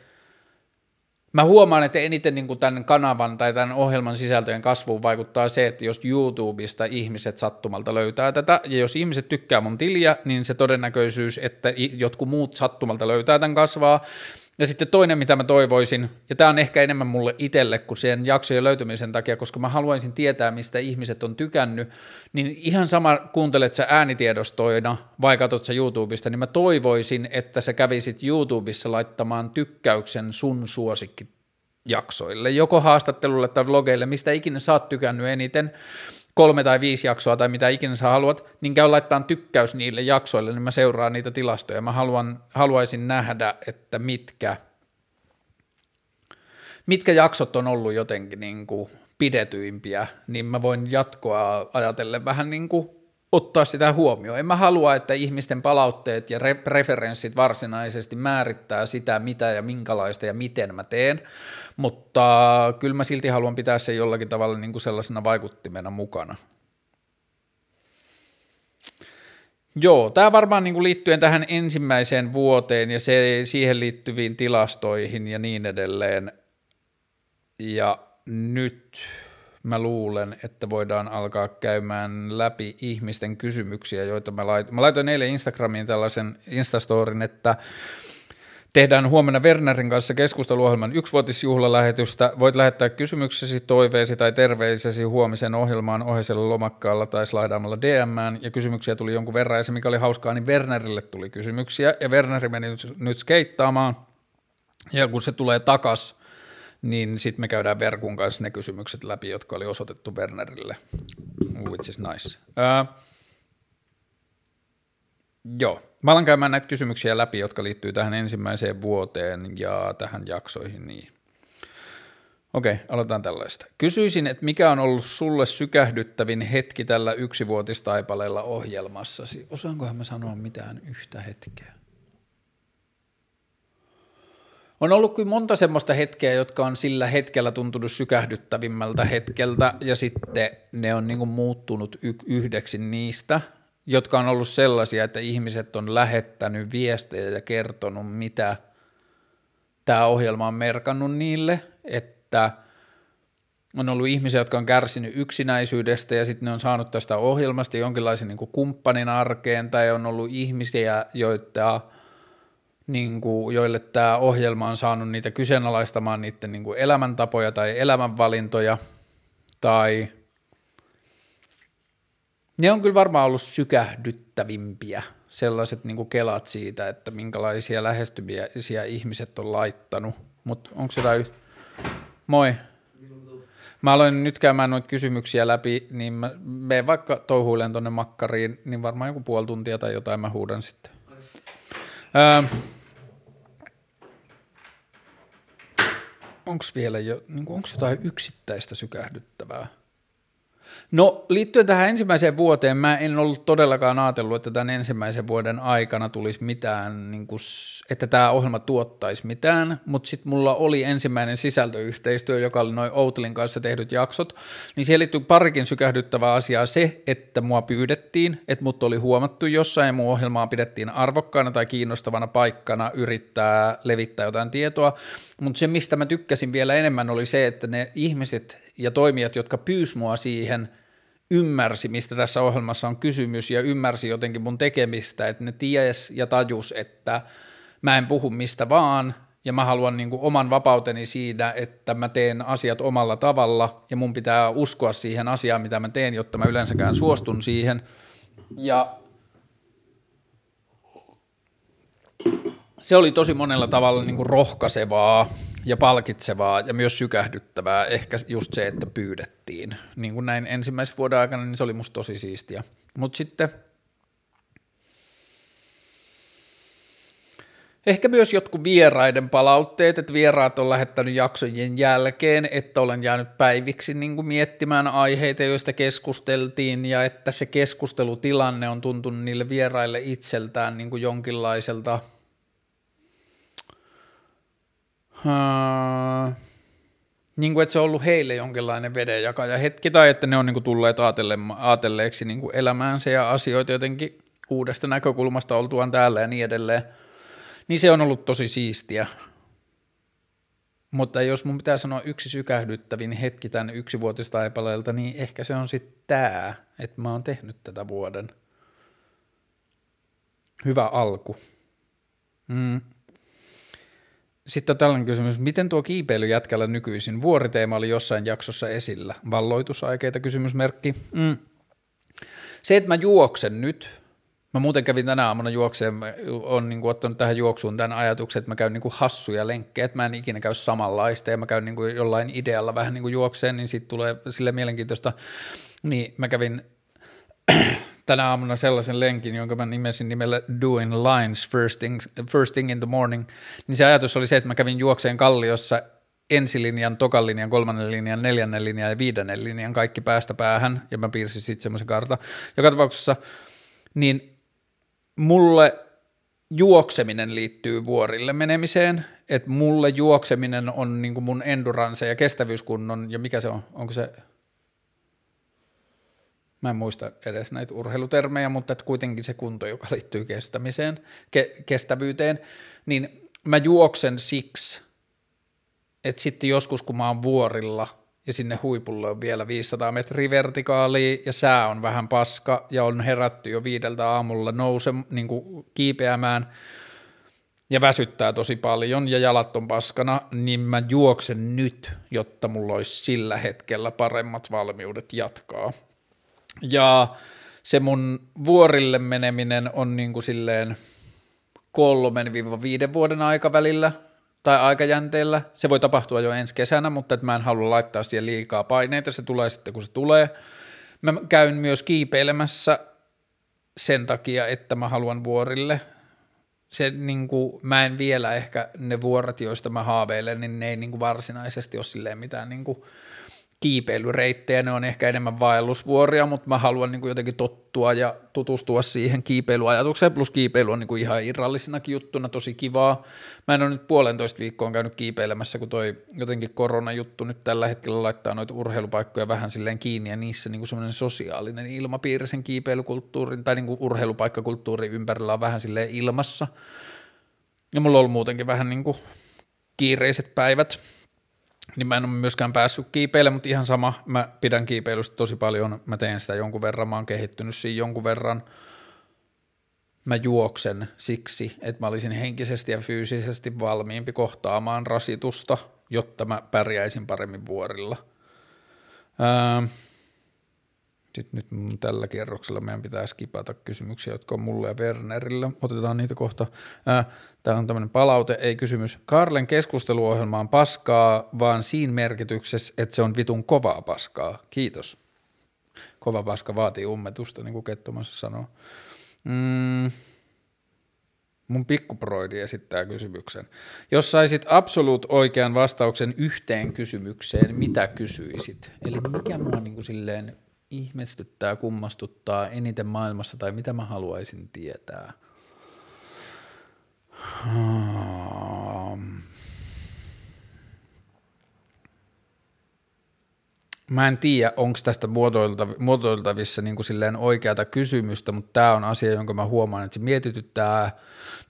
Mä huomaan, että eniten niin kuin tämän kanavan tai tämän ohjelman sisältöjen kasvuun vaikuttaa se, että jos YouTubesta ihmiset sattumalta löytää tätä, ja jos ihmiset tykkää mun tiliä, niin se todennäköisyys, että jotkut muut sattumalta löytää tämän kasvaa, ja sitten toinen, mitä mä toivoisin, ja tämä on ehkä enemmän mulle itselle kuin sen jaksojen löytymisen takia, koska mä haluaisin tietää, mistä ihmiset on tykännyt, niin ihan sama kuuntelet sä äänitiedostoina vai katsot sä YouTubesta, niin mä toivoisin, että sä kävisit YouTubessa laittamaan tykkäyksen sun suosikki jaksoille, joko haastattelulle tai vlogeille, mistä ikinä sä oot tykännyt eniten, kolme tai viisi jaksoa tai mitä ikinä sä haluat, niin käy laittamaan tykkäys niille jaksoille, niin mä seuraan niitä tilastoja. Mä haluan, haluaisin nähdä, että mitkä, mitkä jaksot on ollut jotenkin niin kuin pidetyimpiä, niin mä voin jatkoa ajatellen vähän niin kuin ottaa sitä huomioon. En mä halua, että ihmisten palautteet ja re- referenssit varsinaisesti määrittää sitä, mitä ja minkälaista ja miten mä teen, mutta kyllä mä silti haluan pitää sen jollakin tavalla niin kuin sellaisena vaikuttimena mukana. Joo, tämä varmaan niin kuin liittyen tähän ensimmäiseen vuoteen ja se, siihen liittyviin tilastoihin ja niin edelleen. Ja nyt mä luulen, että voidaan alkaa käymään läpi ihmisten kysymyksiä, joita mä laitoin. Mä laitoin eilen Instagramiin tällaisen Instastorin, että Tehdään huomenna Wernerin kanssa keskusteluohjelman yksivuotisjuhlalähetystä. Voit lähettää kysymyksesi, toiveesi tai terveisesi huomisen ohjelmaan oheisella lomakkaalla tai slaidaamalla DMään. Ja kysymyksiä tuli jonkun verran ja se mikä oli hauskaa, niin Wernerille tuli kysymyksiä. Ja Werneri meni nyt, skeittaamaan. Ja kun se tulee takas niin sitten me käydään Verkun kanssa ne kysymykset läpi, jotka oli osoitettu Wernerille, which is nice. Uh, joo, mä alan käymään näitä kysymyksiä läpi, jotka liittyy tähän ensimmäiseen vuoteen ja tähän jaksoihin, niin Okei, aloitetaan tällaista. Kysyisin, että mikä on ollut sulle sykähdyttävin hetki tällä yksivuotistaipaleella ohjelmassasi? Osaankohan mä sanoa mitään yhtä hetkeä? On ollut kuin monta semmoista hetkeä, jotka on sillä hetkellä tuntunut sykähdyttävimmältä hetkeltä, ja sitten ne on niin muuttunut y- yhdeksi niistä, jotka on ollut sellaisia, että ihmiset on lähettänyt viestejä ja kertonut, mitä tämä ohjelma on merkannut niille, että on ollut ihmisiä, jotka on kärsinyt yksinäisyydestä ja sitten ne on saanut tästä ohjelmasta jonkinlaisen niin kumppanin arkeen, tai on ollut ihmisiä, joita – niin kuin, joille tämä ohjelma on saanut niitä kyseenalaistamaan niiden niin kuin elämäntapoja tai elämänvalintoja, tai ne on kyllä varmaan ollut sykähdyttävimpiä sellaiset niin kuin kelat siitä, että minkälaisia lähestymisiä ihmiset on laittanut. Mutta onko se jotain... Moi. Mä aloin nyt käymään noita kysymyksiä läpi, niin mä menen vaikka touhuilen tonne makkariin, niin varmaan joku puoli tuntia tai jotain mä huudan sitten. Öö, onko vielä jo, niin onko jotain yksittäistä sykähdyttävää? No liittyen tähän ensimmäiseen vuoteen, mä en ollut todellakaan ajatellut, että tämän ensimmäisen vuoden aikana tulisi mitään, niin kuin, että tämä ohjelma tuottaisi mitään, mutta sitten mulla oli ensimmäinen sisältöyhteistyö, joka oli noin Outlin kanssa tehdyt jaksot, niin siihen liittyy parikin sykähdyttävää asiaa se, että mua pyydettiin, että mut oli huomattu jossain mun ohjelmaa pidettiin arvokkaana tai kiinnostavana paikkana yrittää levittää jotain tietoa, mutta se mistä mä tykkäsin vielä enemmän oli se, että ne ihmiset, ja toimijat, jotka pyys mua siihen, ymmärsi, mistä tässä ohjelmassa on kysymys ja ymmärsi jotenkin mun tekemistä, että ne ties ja tajus, että mä en puhu mistä vaan ja mä haluan niin kuin oman vapauteni siinä, että mä teen asiat omalla tavalla ja mun pitää uskoa siihen asiaan, mitä mä teen, jotta mä yleensäkään suostun siihen. Ja se oli tosi monella tavalla niin kuin rohkaisevaa ja palkitsevaa ja myös sykähdyttävää, ehkä just se, että pyydettiin. Niin kuin näin ensimmäisen vuoden aikana, niin se oli musta tosi siistiä. Mutta sitten Ehkä myös jotkut vieraiden palautteet, että vieraat on lähettänyt jaksojen jälkeen, että olen jäänyt päiviksi niin kuin miettimään aiheita, joista keskusteltiin, ja että se keskustelutilanne on tuntunut niille vieraille itseltään niin kuin jonkinlaiselta – Uh, niin kuin, että se on ollut heille jonkinlainen vedenjakaja hetki, tai että ne on niin kuin, tulleet aatelle, aatelleeksi niin kuin elämäänsä ja asioita jotenkin uudesta näkökulmasta oltuaan täällä ja niin edelleen. Niin se on ollut tosi siistiä. Mutta jos mun pitää sanoa yksi sykähdyttävin hetki tämän yksivuotistaipaleelta, niin ehkä se on sitten tämä, että mä oon tehnyt tätä vuoden. Hyvä alku. Mm. Sitten on tällainen kysymys, miten tuo kiipeily jätkällä nykyisin? Vuoriteema oli jossain jaksossa esillä. Valloitusaikeita kysymysmerkki. Mm. Se, että mä juoksen nyt, mä muuten kävin tänä aamuna juokseen, mä oon niin kuin ottanut tähän juoksuun tämän ajatuksen, että mä käyn niin kuin hassuja lenkkejä, että mä en ikinä käy samanlaista ja mä käyn niin kuin jollain idealla vähän niin kuin juokseen, niin siitä tulee sille mielenkiintoista. Niin mä kävin tänä aamuna sellaisen lenkin, jonka mä nimesin nimellä Doing Lines First Thing, First Thing in the Morning, niin se ajatus oli se, että mä kävin juokseen Kalliossa ensilinjan, tokan linjan, kolmannen linjan, neljännen linjan ja viidennen linjan kaikki päästä päähän, ja mä piirsin sitten semmoisen kartan. Joka tapauksessa, niin mulle juokseminen liittyy vuorille menemiseen, että mulle juokseminen on niinku mun endurance ja kestävyyskunnon, ja mikä se on, onko se mä en muista edes näitä urheilutermejä, mutta että kuitenkin se kunto, joka liittyy kestämiseen, ke- kestävyyteen, niin mä juoksen siksi, että sitten joskus kun mä oon vuorilla ja sinne huipulle on vielä 500 metriä vertikaalia ja sää on vähän paska ja on herätty jo viideltä aamulla nouse, niin kuin kiipeämään ja väsyttää tosi paljon ja jalat on paskana, niin mä juoksen nyt, jotta mulla olisi sillä hetkellä paremmat valmiudet jatkaa ja se mun vuorille meneminen on niin kuin silleen 3-5 vuoden aikavälillä tai aikajänteellä. Se voi tapahtua jo ensi kesänä, mutta et mä en halua laittaa siihen liikaa paineita. Se tulee sitten, kun se tulee. Mä käyn myös kiipeilemässä sen takia, että mä haluan vuorille. Se, niin kuin, mä en vielä ehkä ne vuorat, joista mä haaveilen, niin ne ei niin kuin varsinaisesti ole silleen mitään niin kuin, kiipeilyreittejä, ne on ehkä enemmän vaellusvuoria, mutta mä haluan niin kuin jotenkin tottua ja tutustua siihen kiipeilyajatukseen, plus kiipeily on niin kuin ihan irrallisinakin juttuna tosi kivaa. Mä en ole nyt puolentoista viikkoa käynyt kiipeilemässä, kun toi jotenkin koronajuttu nyt tällä hetkellä laittaa noita urheilupaikkoja vähän silleen kiinni, ja niissä niin kuin semmoinen sosiaalinen ilmapiiri sen kiipeilykulttuurin tai niin kuin urheilupaikkakulttuurin ympärillä on vähän silleen ilmassa. Ja mulla on ollut muutenkin vähän niin kuin kiireiset päivät, niin mä en ole myöskään päässyt kiipeille, mutta ihan sama, mä pidän kiipeilystä tosi paljon, mä teen sitä jonkun verran, mä oon kehittynyt siinä jonkun verran, mä juoksen siksi, että mä olisin henkisesti ja fyysisesti valmiimpi kohtaamaan rasitusta, jotta mä pärjäisin paremmin vuorilla. Öö, sitten nyt mun tällä kerroksella meidän pitää skipata kysymyksiä, jotka on mulle ja Wernerillä. Otetaan niitä kohta. Äh, Täällä on tämmöinen palaute, ei kysymys. Karlen keskusteluohjelma on paskaa, vaan siinä merkityksessä, että se on vitun kovaa paskaa. Kiitos. Kova paska vaatii ummetusta, niin kuin Kettomassa sanoo. Mm. Mun pikkuproidi esittää kysymyksen. Jos saisit absoluut oikean vastauksen yhteen kysymykseen, mitä kysyisit? Eli mikä mua niin kuin silleen ihmestyttää, kummastuttaa eniten maailmassa tai mitä mä haluaisin tietää? Hmm. Mä en tiedä, onko tästä muotoiltavissa niin kuin silleen oikeata kysymystä, mutta tämä on asia, jonka mä huomaan, että se mietityttää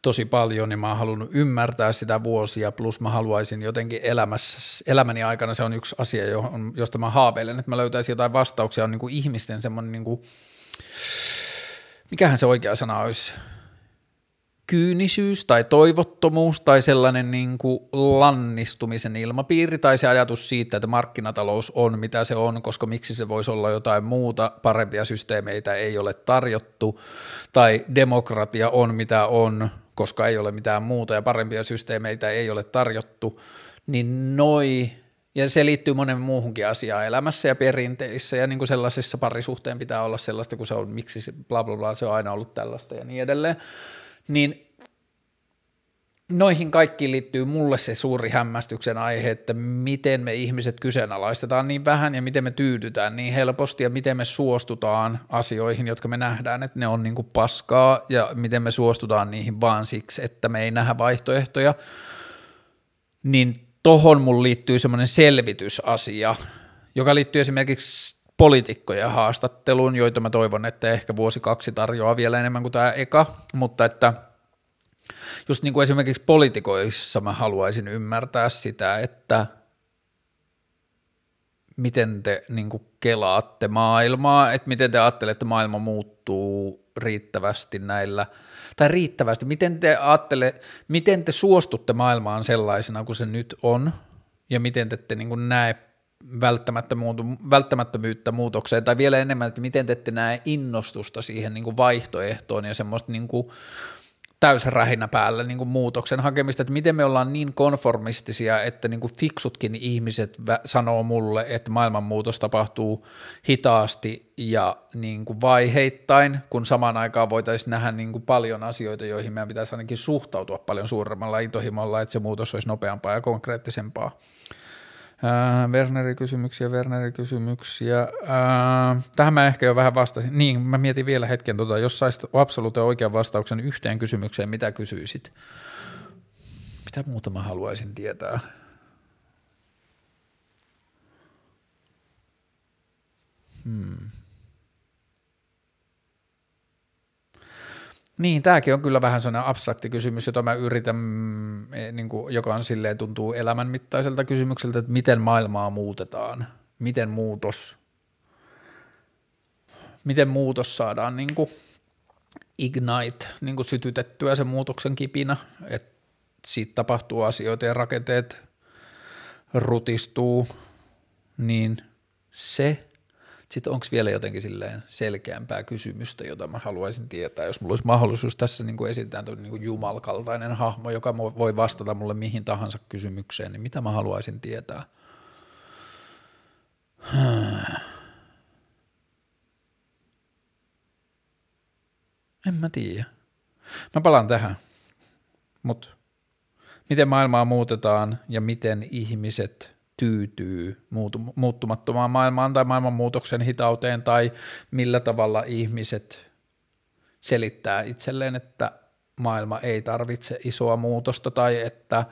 tosi paljon, niin mä oon halunnut ymmärtää sitä vuosia, plus mä haluaisin jotenkin elämässä, elämäni aikana, se on yksi asia, johon, josta mä haaveilen, että mä löytäisin jotain vastauksia, on niin kuin ihmisten semmoinen, niin kuin, mikähän se oikea sana olisi, kyynisyys tai toivottomuus tai sellainen niin kuin lannistumisen ilmapiiri tai se ajatus siitä, että markkinatalous on mitä se on, koska miksi se voisi olla jotain muuta, parempia systeemeitä ei ole tarjottu tai demokratia on mitä on, koska ei ole mitään muuta ja parempia systeemeitä ei ole tarjottu, niin noi ja se liittyy monen muuhunkin asiaan elämässä ja perinteissä ja niin kuin sellaisessa parisuhteen pitää olla sellaista, kun se on, miksi se bla bla bla, se on aina ollut tällaista ja niin edelleen niin noihin kaikkiin liittyy mulle se suuri hämmästyksen aihe, että miten me ihmiset kyseenalaistetaan niin vähän ja miten me tyydytään niin helposti ja miten me suostutaan asioihin, jotka me nähdään, että ne on niin kuin paskaa ja miten me suostutaan niihin vaan siksi, että me ei nähdä vaihtoehtoja, niin tohon mun liittyy semmoinen selvitysasia, joka liittyy esimerkiksi poliitikkojen haastatteluun, joita mä toivon, että ehkä vuosi kaksi tarjoaa vielä enemmän kuin tämä eka, mutta että just niin kuin esimerkiksi poliitikoissa mä haluaisin ymmärtää sitä, että miten te niin kuin kelaatte maailmaa, että miten te ajattelette, että maailma muuttuu riittävästi näillä, tai riittävästi, miten te ajattelette, miten te suostutte maailmaan sellaisena kuin se nyt on, ja miten te ette niin kuin näe välttämättömyyttä muutokseen, tai vielä enemmän, että miten te ette näe innostusta siihen niin kuin vaihtoehtoon ja semmoista niin kuin täysrähinä päällä niin kuin muutoksen hakemista, että miten me ollaan niin konformistisia, että niin kuin fiksutkin ihmiset vä- sanoo mulle, että maailmanmuutos tapahtuu hitaasti ja niin kuin vaiheittain, kun samaan aikaan voitaisiin nähdä niin kuin paljon asioita, joihin meidän pitäisi ainakin suhtautua paljon suuremmalla intohimolla, että se muutos olisi nopeampaa ja konkreettisempaa. Äh, Wernerin kysymyksiä, Wernerin kysymyksiä. Äh, tähän mä ehkä jo vähän vastasin. Niin, mä mietin vielä hetken, tota, jos saisit absoluuteen oikean vastauksen yhteen kysymykseen, mitä kysyisit? Mitä muuta mä haluaisin tietää? Hmm. Niin, tämäkin on kyllä vähän sellainen abstrakti kysymys, jota mä yritän, mm, eh, niin kuin, joka on silleen, tuntuu elämänmittaiselta kysymykseltä, että miten maailmaa muutetaan, miten muutos, miten muutos saadaan niin kuin ignite, niin kuin sytytettyä se muutoksen kipinä, että siitä tapahtuu asioita ja rakenteet rutistuu, niin se sitten onko vielä jotenkin silleen selkeämpää kysymystä, jota mä haluaisin tietää, jos mulla olisi mahdollisuus tässä niin kuin esittää niin kuin jumalkaltainen hahmo, joka voi vastata mulle mihin tahansa kysymykseen, niin mitä mä haluaisin tietää? En mä tiedä. Mä palaan tähän. Mut miten maailmaa muutetaan ja miten ihmiset – tyytyy muuttumattomaan maailmaan tai maailmanmuutoksen hitauteen tai millä tavalla ihmiset selittää itselleen, että maailma ei tarvitse isoa muutosta tai että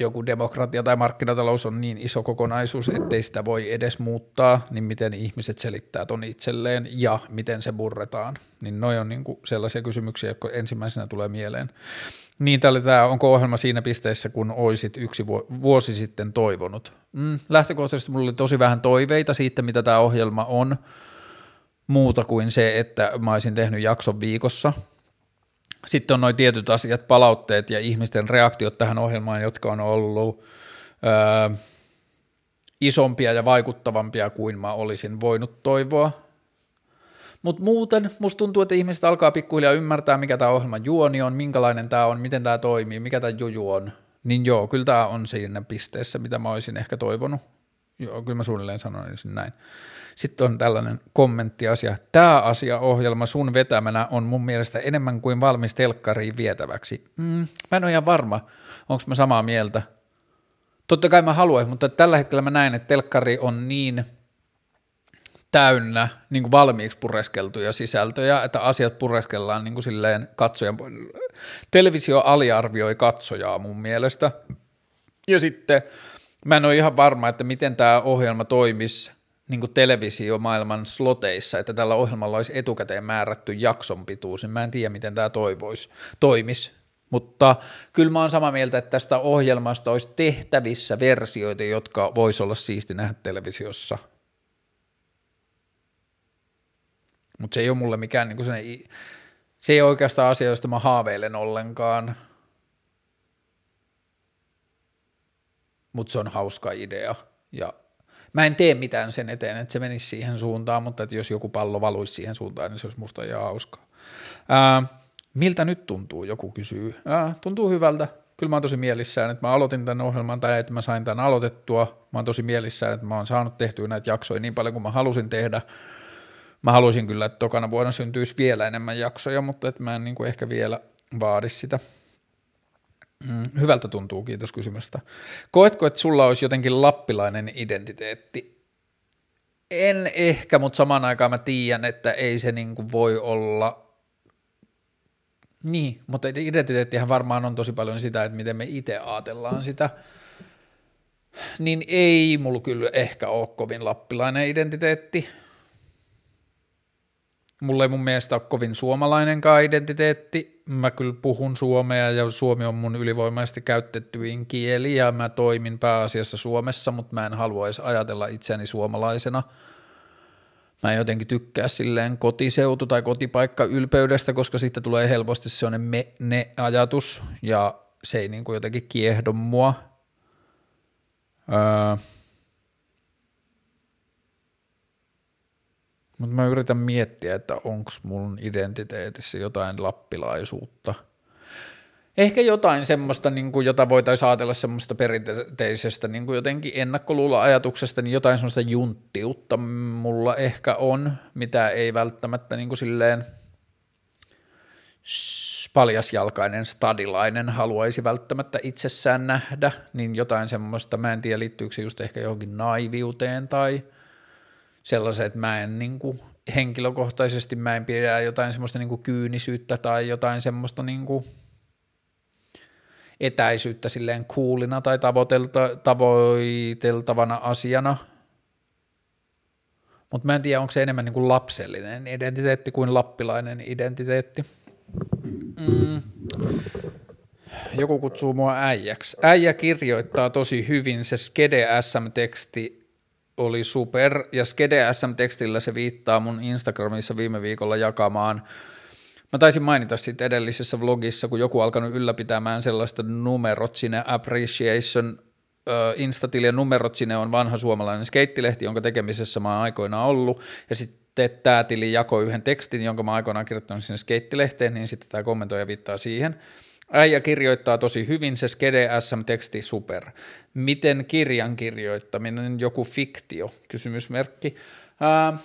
joku demokratia tai markkinatalous on niin iso kokonaisuus, ettei sitä voi edes muuttaa, niin miten ihmiset selittää ton itselleen ja miten se burretaan, Niin noi on niinku sellaisia kysymyksiä, jotka ensimmäisenä tulee mieleen. Niin, tämä oli tämä, onko ohjelma siinä pisteessä, kun oisit yksi vuosi sitten toivonut. Mm, lähtökohtaisesti mulla oli tosi vähän toiveita siitä, mitä tämä ohjelma on, muuta kuin se, että mä olisin tehnyt jakson viikossa. Sitten on noin tietyt asiat, palautteet ja ihmisten reaktiot tähän ohjelmaan, jotka on ollut öö, isompia ja vaikuttavampia kuin mä olisin voinut toivoa mutta muuten musta tuntuu, että ihmiset alkaa pikkuhiljaa ymmärtää, mikä tämä ohjelman juoni on, minkälainen tämä on, miten tämä toimii, mikä tämä juju on. Niin joo, kyllä tämä on siinä pisteessä, mitä mä olisin ehkä toivonut. Joo, kyllä mä suunnilleen sanoisin näin. Sitten on tällainen kommenttiasia. Tämä ohjelma sun vetämänä on mun mielestä enemmän kuin valmis telkkariin vietäväksi. Mm, mä en ole ihan varma, onko mä samaa mieltä. Totta kai mä haluaisin, mutta tällä hetkellä mä näen, että telkkari on niin – täynnä niin kuin valmiiksi pureskeltuja sisältöjä, että asiat pureskellaan niin kuin silleen katsojan. Televisio aliarvioi katsojaa mun mielestä. Ja sitten mä en ole ihan varma, että miten tämä ohjelma toimisi niin kuin televisiomaailman sloteissa, että tällä ohjelmalla olisi etukäteen määrätty jakson pituus, niin mä en tiedä, miten tämä toivoisi, toimisi. Mutta kyllä mä oon samaa mieltä, että tästä ohjelmasta olisi tehtävissä versioita, jotka voisi olla siisti nähdä televisiossa – mutta se ei ole mulle mikään niin kuin ei, se ei ole oikeastaan asia, josta mä haaveilen ollenkaan, mutta se on hauska idea ja mä en tee mitään sen eteen, että se menisi siihen suuntaan, mutta että jos joku pallo valuisi siihen suuntaan, niin se olisi musta ihan hauskaa. Ää, miltä nyt tuntuu, joku kysyy. Ää, tuntuu hyvältä. Kyllä mä oon tosi mielissään, että mä aloitin tämän ohjelman tai että mä sain tämän aloitettua. Mä oon tosi mielissään, että mä oon saanut tehtyä näitä jaksoja niin paljon kuin mä halusin tehdä. Mä haluaisin kyllä, että tokana vuonna syntyisi vielä enemmän jaksoja, mutta että mä en niin kuin ehkä vielä vaadi sitä. Mm, hyvältä tuntuu, kiitos kysymästä. Koetko, että sulla olisi jotenkin lappilainen identiteetti? En ehkä, mutta samaan aikaan mä tiedän, että ei se niin kuin voi olla niin, mutta identiteettihän varmaan on tosi paljon sitä, että miten me itse ajatellaan sitä. Niin ei mulla kyllä ehkä ole kovin lappilainen identiteetti. Mulle ei mun mielestä ole kovin suomalainenkaan identiteetti. Mä kyllä puhun suomea ja suomi on mun ylivoimaisesti käytettyin kieli ja mä toimin pääasiassa Suomessa, mutta mä en haluaisi ajatella itseäni suomalaisena. Mä en jotenkin tykkää silleen kotiseutu- tai kotipaikka ylpeydestä, koska siitä tulee helposti sellainen me-ne-ajatus ja se ei niin kuin jotenkin kiehdo mua. Öö, Mutta mä yritän miettiä, että onko mun identiteetissä jotain lappilaisuutta. Ehkä jotain semmoista, niin kuin, jota voitaisiin ajatella semmoista perinteisestä niin kuin jotenkin ennakkoluulo-ajatuksesta, niin jotain semmoista junttiutta mulla ehkä on, mitä ei välttämättä niin kuin silleen paljasjalkainen stadilainen haluaisi välttämättä itsessään nähdä, niin jotain semmoista, mä en tiedä liittyykö se just ehkä johonkin naiviuteen tai – sellaisen, että mä en niin kuin, henkilökohtaisesti mä en pidä jotain semmoista niin kuin kyynisyyttä tai jotain semmoista niin kuin etäisyyttä silleen kuulina tai tavoitelta, tavoiteltavana asiana. Mutta mä en tiedä, onko se enemmän niin kuin lapsellinen identiteetti kuin lappilainen identiteetti. Mm. Joku kutsuu mua äijäksi. Äijä kirjoittaa tosi hyvin, se Skede SM-teksti oli super, ja Skede SM-tekstillä se viittaa mun Instagramissa viime viikolla jakamaan Mä taisin mainita sitten edellisessä vlogissa, kun joku alkanut ylläpitämään sellaista numerot sinne appreciation Instatilien numerot sinne on vanha suomalainen skeittilehti, jonka tekemisessä mä oon aikoinaan ollut, ja sitten tämä tili jakoi yhden tekstin, jonka mä aikoinaan kirjoittanut sinne skeittilehteen, niin sitten tämä kommentoija viittaa siihen. Äijä kirjoittaa tosi hyvin se Skede SM-teksti super. Miten kirjan kirjoittaminen, joku fiktio, kysymysmerkki. Ää,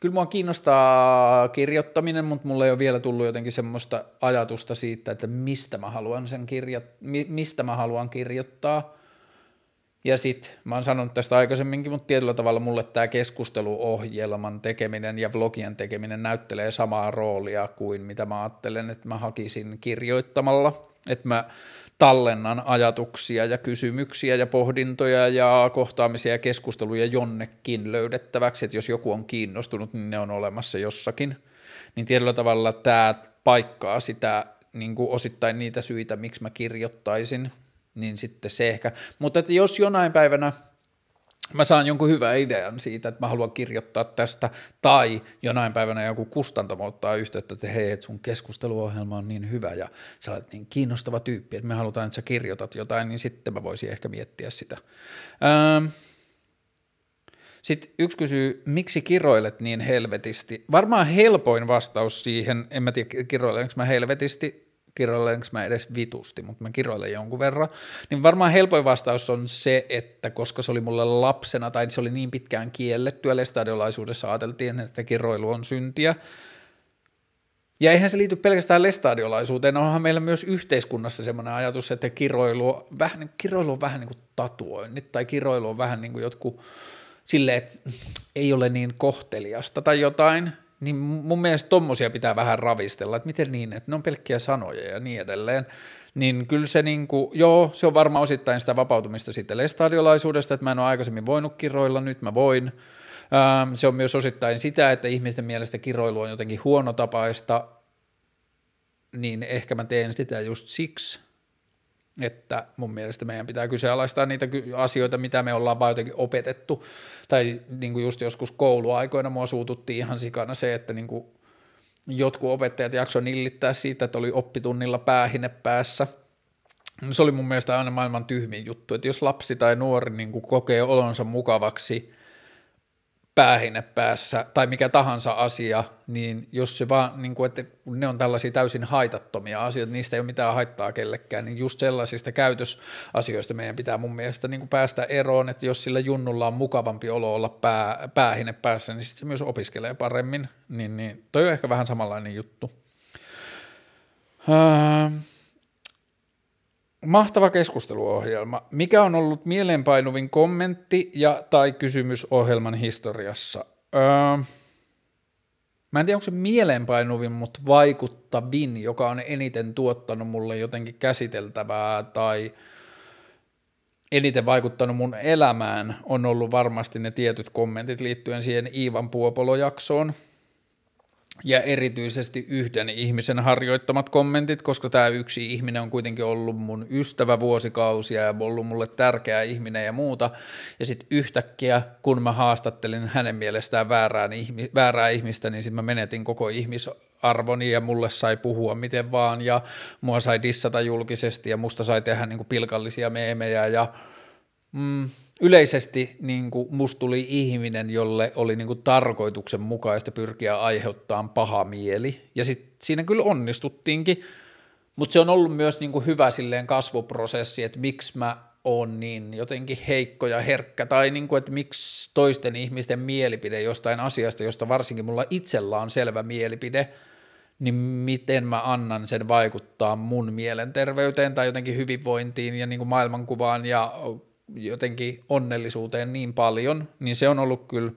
kyllä mua kiinnostaa kirjoittaminen, mutta mulle ei ole vielä tullut jotenkin semmoista ajatusta siitä, että mistä mä haluan sen kirja, mi, mistä mä haluan kirjoittaa. Ja sitten, mä oon sanonut tästä aikaisemminkin, mutta tietyllä tavalla mulle tämä keskusteluohjelman tekeminen ja vlogien tekeminen näyttelee samaa roolia kuin mitä mä ajattelen, että mä hakisin kirjoittamalla. Että mä tallennan ajatuksia ja kysymyksiä ja pohdintoja ja kohtaamisia ja keskusteluja jonnekin löydettäväksi, että jos joku on kiinnostunut, niin ne on olemassa jossakin. Niin tietyllä tavalla tämä paikkaa sitä niin kuin osittain niitä syitä, miksi mä kirjoittaisin, niin sitten se ehkä. Mutta että jos jonain päivänä mä saan jonkun hyvän idean siitä, että mä haluan kirjoittaa tästä, tai jonain päivänä joku kustantamo ottaa yhteyttä, että hei, että sun keskusteluohjelma on niin hyvä ja sä olet niin kiinnostava tyyppi, että me halutaan, että sä kirjoitat jotain, niin sitten mä voisin ehkä miettiä sitä. Ähm. Sitten yksi kysyy, miksi kiroilet niin helvetisti? Varmaan helpoin vastaus siihen, en mä tiedä kiroilenko mä helvetisti, kirjoilenko mä edes vitusti, mutta mä kirjoilen jonkun verran, niin varmaan helpoin vastaus on se, että koska se oli mulle lapsena tai se oli niin pitkään kiellettyä, lestadiolaisuudessa ajateltiin, että kirjoilu on syntiä, ja eihän se liity pelkästään lestadiolaisuuteen, onhan meillä myös yhteiskunnassa semmoinen ajatus, että kiroilu, vähän, niin- kiroilu on vähän niin kuin tatuoinnit tai kiroilu on vähän niin kuin jotkut silleen, että ei ole niin kohteliasta tai jotain, niin mun mielestä tommosia pitää vähän ravistella, että miten niin, että ne on pelkkiä sanoja ja niin edelleen. Niin kyllä se niin kuin, joo, se on varmaan osittain sitä vapautumista siitä lestadiolaisuudesta, että mä en ole aikaisemmin voinut kiroilla, nyt mä voin. Ähm, se on myös osittain sitä, että ihmisten mielestä kiroilu on jotenkin huonotapaista, niin ehkä mä teen sitä just siksi, että mun mielestä meidän pitää kyseenalaistaa niitä asioita, mitä me ollaan vaan jotenkin opetettu, tai niin kuin just joskus kouluaikoina mua suututtiin ihan sikana se, että niin kuin jotkut opettajat jakso nillittää siitä, että oli oppitunnilla päähine päässä, se oli mun mielestä aina maailman tyhmin juttu, että jos lapsi tai nuori niin kuin kokee olonsa mukavaksi – päähine päässä tai mikä tahansa asia, niin jos se vaan, niin kuin, että ne on tällaisia täysin haitattomia asioita, niistä ei ole mitään haittaa kellekään, niin just sellaisista käytösasioista meidän pitää mun mielestä niin kuin päästä eroon, että jos sillä junnulla on mukavampi olo olla pää, päähine päässä, niin sitten se myös opiskelee paremmin, niin, niin toi on ehkä vähän samanlainen juttu. Ähm. Mahtava keskusteluohjelma. Mikä on ollut mieleenpainuvin kommentti ja tai kysymys ohjelman historiassa? Öö, mä en tiedä, onko se mieleenpainuvin, mutta vaikuttavin, joka on eniten tuottanut mulle jotenkin käsiteltävää tai eniten vaikuttanut mun elämään, on ollut varmasti ne tietyt kommentit liittyen siihen Iivan Puopolo-jaksoon – ja erityisesti yhden ihmisen harjoittamat kommentit, koska tämä yksi ihminen on kuitenkin ollut mun ystävä vuosikausia ja ollut mulle tärkeä ihminen ja muuta. Ja sitten yhtäkkiä, kun mä haastattelin hänen mielestään väärää, ihmi- väärää ihmistä, niin sitten mä menetin koko ihmisarvoni ja mulle sai puhua miten vaan ja mua sai dissata julkisesti ja musta sai tehdä niinku pilkallisia meemejä ja... Mm, yleisesti niin kuin musta tuli ihminen, jolle oli niin kuin tarkoituksenmukaista pyrkiä aiheuttamaan paha mieli. Ja sit siinä kyllä onnistuttiinkin, mutta se on ollut myös niin kuin hyvä silleen kasvuprosessi, että miksi mä oon niin jotenkin heikko ja herkkä, tai niin kuin, että miksi toisten ihmisten mielipide jostain asiasta, josta varsinkin mulla itsellä on selvä mielipide, niin miten mä annan sen vaikuttaa mun mielenterveyteen tai jotenkin hyvinvointiin ja niin kuin maailmankuvaan ja jotenkin onnellisuuteen niin paljon, niin se on ollut kyllä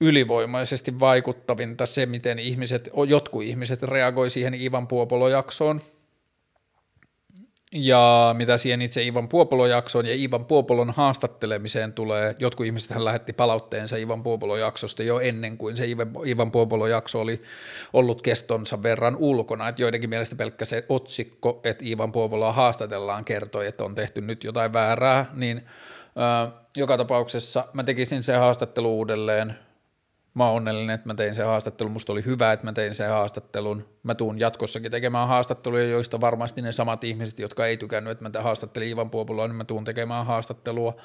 ylivoimaisesti vaikuttavinta se, miten ihmiset, jotkut ihmiset reagoi siihen Ivan Puopolo-jaksoon, ja mitä siihen itse Ivan Puopolo-jaksoon ja Ivan Puopolon haastattelemiseen tulee, jotkut ihmiset hän lähetti palautteensa Ivan Puopolo-jaksosta jo ennen kuin se Ivan Puopolo-jakso oli ollut kestonsa verran ulkona. että joidenkin mielestä pelkkä se otsikko, että Ivan Puopoloa haastatellaan, kertoi, että on tehty nyt jotain väärää, niin ö, joka tapauksessa mä tekisin sen haastattelu uudelleen – mä oon onnellinen, että mä tein sen haastattelun, musta oli hyvä, että mä tein sen haastattelun. Mä tuun jatkossakin tekemään haastatteluja, joista varmasti ne samat ihmiset, jotka ei tykännyt, että mä haastattelin Ivan Puopuloa, niin mä tuun tekemään haastattelua.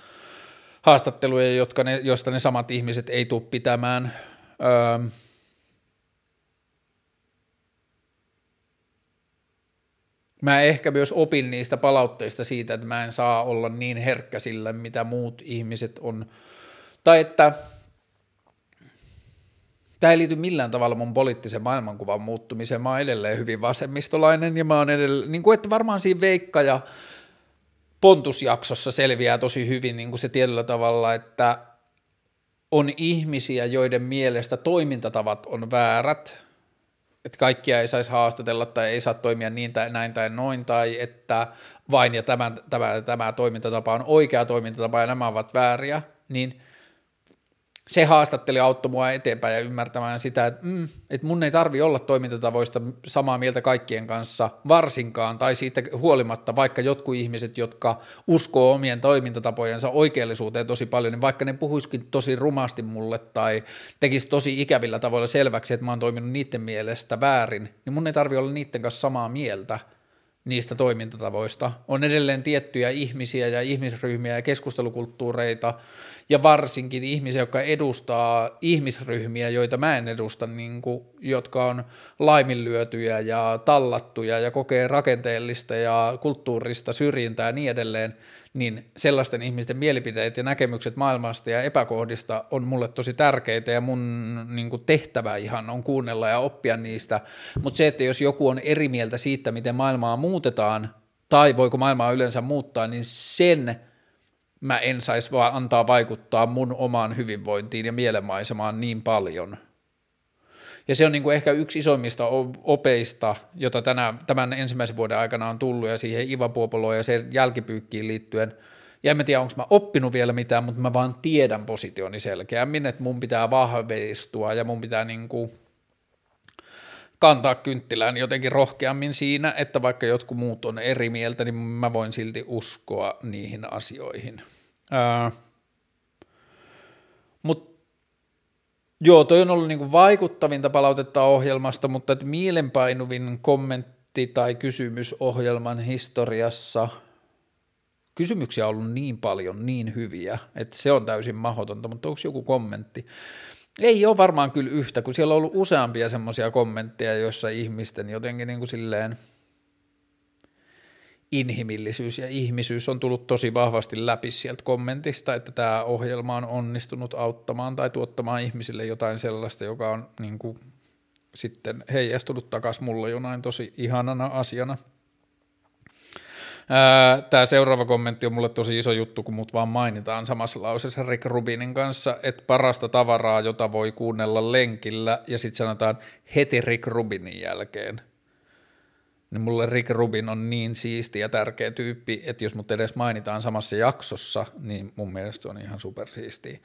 Haastatteluja, jotka ne, joista ne samat ihmiset ei tule pitämään. Öö, mä ehkä myös opin niistä palautteista siitä, että mä en saa olla niin herkkä sille, mitä muut ihmiset on. Tai että Tämä ei liity millään tavalla mun poliittisen maailmankuvan muuttumiseen. Mä oon edelleen hyvin vasemmistolainen ja mä oon edelleen, niin kuin että varmaan siinä Veikka ja Pontusjaksossa selviää tosi hyvin niin kuin se tietyllä tavalla, että on ihmisiä, joiden mielestä toimintatavat on väärät, että kaikkia ei saisi haastatella tai ei saa toimia niin tai näin tai noin, tai että vain ja tämä, tämä, tämä toimintatapa on oikea toimintatapa ja nämä ovat vääriä, niin – se haastatteli auttoi mua eteenpäin ja ymmärtämään sitä, että, mm, että mun ei tarvi olla toimintatavoista samaa mieltä kaikkien kanssa varsinkaan tai siitä huolimatta, vaikka jotkut ihmiset, jotka uskoo omien toimintatapojensa oikeellisuuteen tosi paljon, niin vaikka ne puhuisikin tosi rumasti mulle tai tekisi tosi ikävillä tavoilla selväksi, että mä oon toiminut niiden mielestä väärin, niin mun ei tarvi olla niiden kanssa samaa mieltä – niistä toimintatavoista. On edelleen tiettyjä ihmisiä ja ihmisryhmiä ja keskustelukulttuureita ja varsinkin ihmisiä, jotka edustaa ihmisryhmiä, joita mä en edusta, niin kuin, jotka on laiminlyötyjä ja tallattuja ja kokee rakenteellista ja kulttuurista syrjintää ja niin edelleen – niin sellaisten ihmisten mielipiteet ja näkemykset maailmasta ja epäkohdista on mulle tosi tärkeitä ja mun niin kuin tehtävä ihan on kuunnella ja oppia niistä, mutta se, että jos joku on eri mieltä siitä, miten maailmaa muutetaan tai voiko maailmaa yleensä muuttaa, niin sen mä en saisi vaan antaa vaikuttaa mun omaan hyvinvointiin ja mielenmaisemaan niin paljon – ja se on niin kuin ehkä yksi isoimmista opeista, jota tänä, tämän ensimmäisen vuoden aikana on tullut ja siihen ivapuopoloon ja sen jälkipyykkiin liittyen. Ja en tiedä, onko mä oppinut vielä mitään, mutta mä vaan tiedän positioni selkeämmin, että mun pitää vahveistua ja mun pitää niin kuin kantaa kynttilään jotenkin rohkeammin siinä, että vaikka jotkut muut on eri mieltä, niin mä voin silti uskoa niihin asioihin. Ää, Joo, toi on ollut kuin niinku vaikuttavinta palautetta ohjelmasta, mutta mielenpainuvin kommentti tai kysymys ohjelman historiassa. Kysymyksiä on ollut niin paljon, niin hyviä, että se on täysin mahdotonta, mutta onko joku kommentti? Ei ole varmaan kyllä yhtä, kun siellä on ollut useampia semmoisia kommentteja, joissa ihmisten jotenkin niin kuin silleen – inhimillisyys ja ihmisyys on tullut tosi vahvasti läpi sieltä kommentista, että tämä ohjelma on onnistunut auttamaan tai tuottamaan ihmisille jotain sellaista, joka on niin kuin, sitten heijastunut takaisin mulle jonain tosi ihanana asiana. Tämä seuraava kommentti on mulle tosi iso juttu, kun mut vaan mainitaan samassa lauseessa Rick Rubinin kanssa, että parasta tavaraa, jota voi kuunnella lenkillä, ja sitten sanotaan heti Rick Rubinin jälkeen niin mulle Rick Rubin on niin siisti ja tärkeä tyyppi, että jos mut edes mainitaan samassa jaksossa, niin mun mielestä se on ihan supersiisti.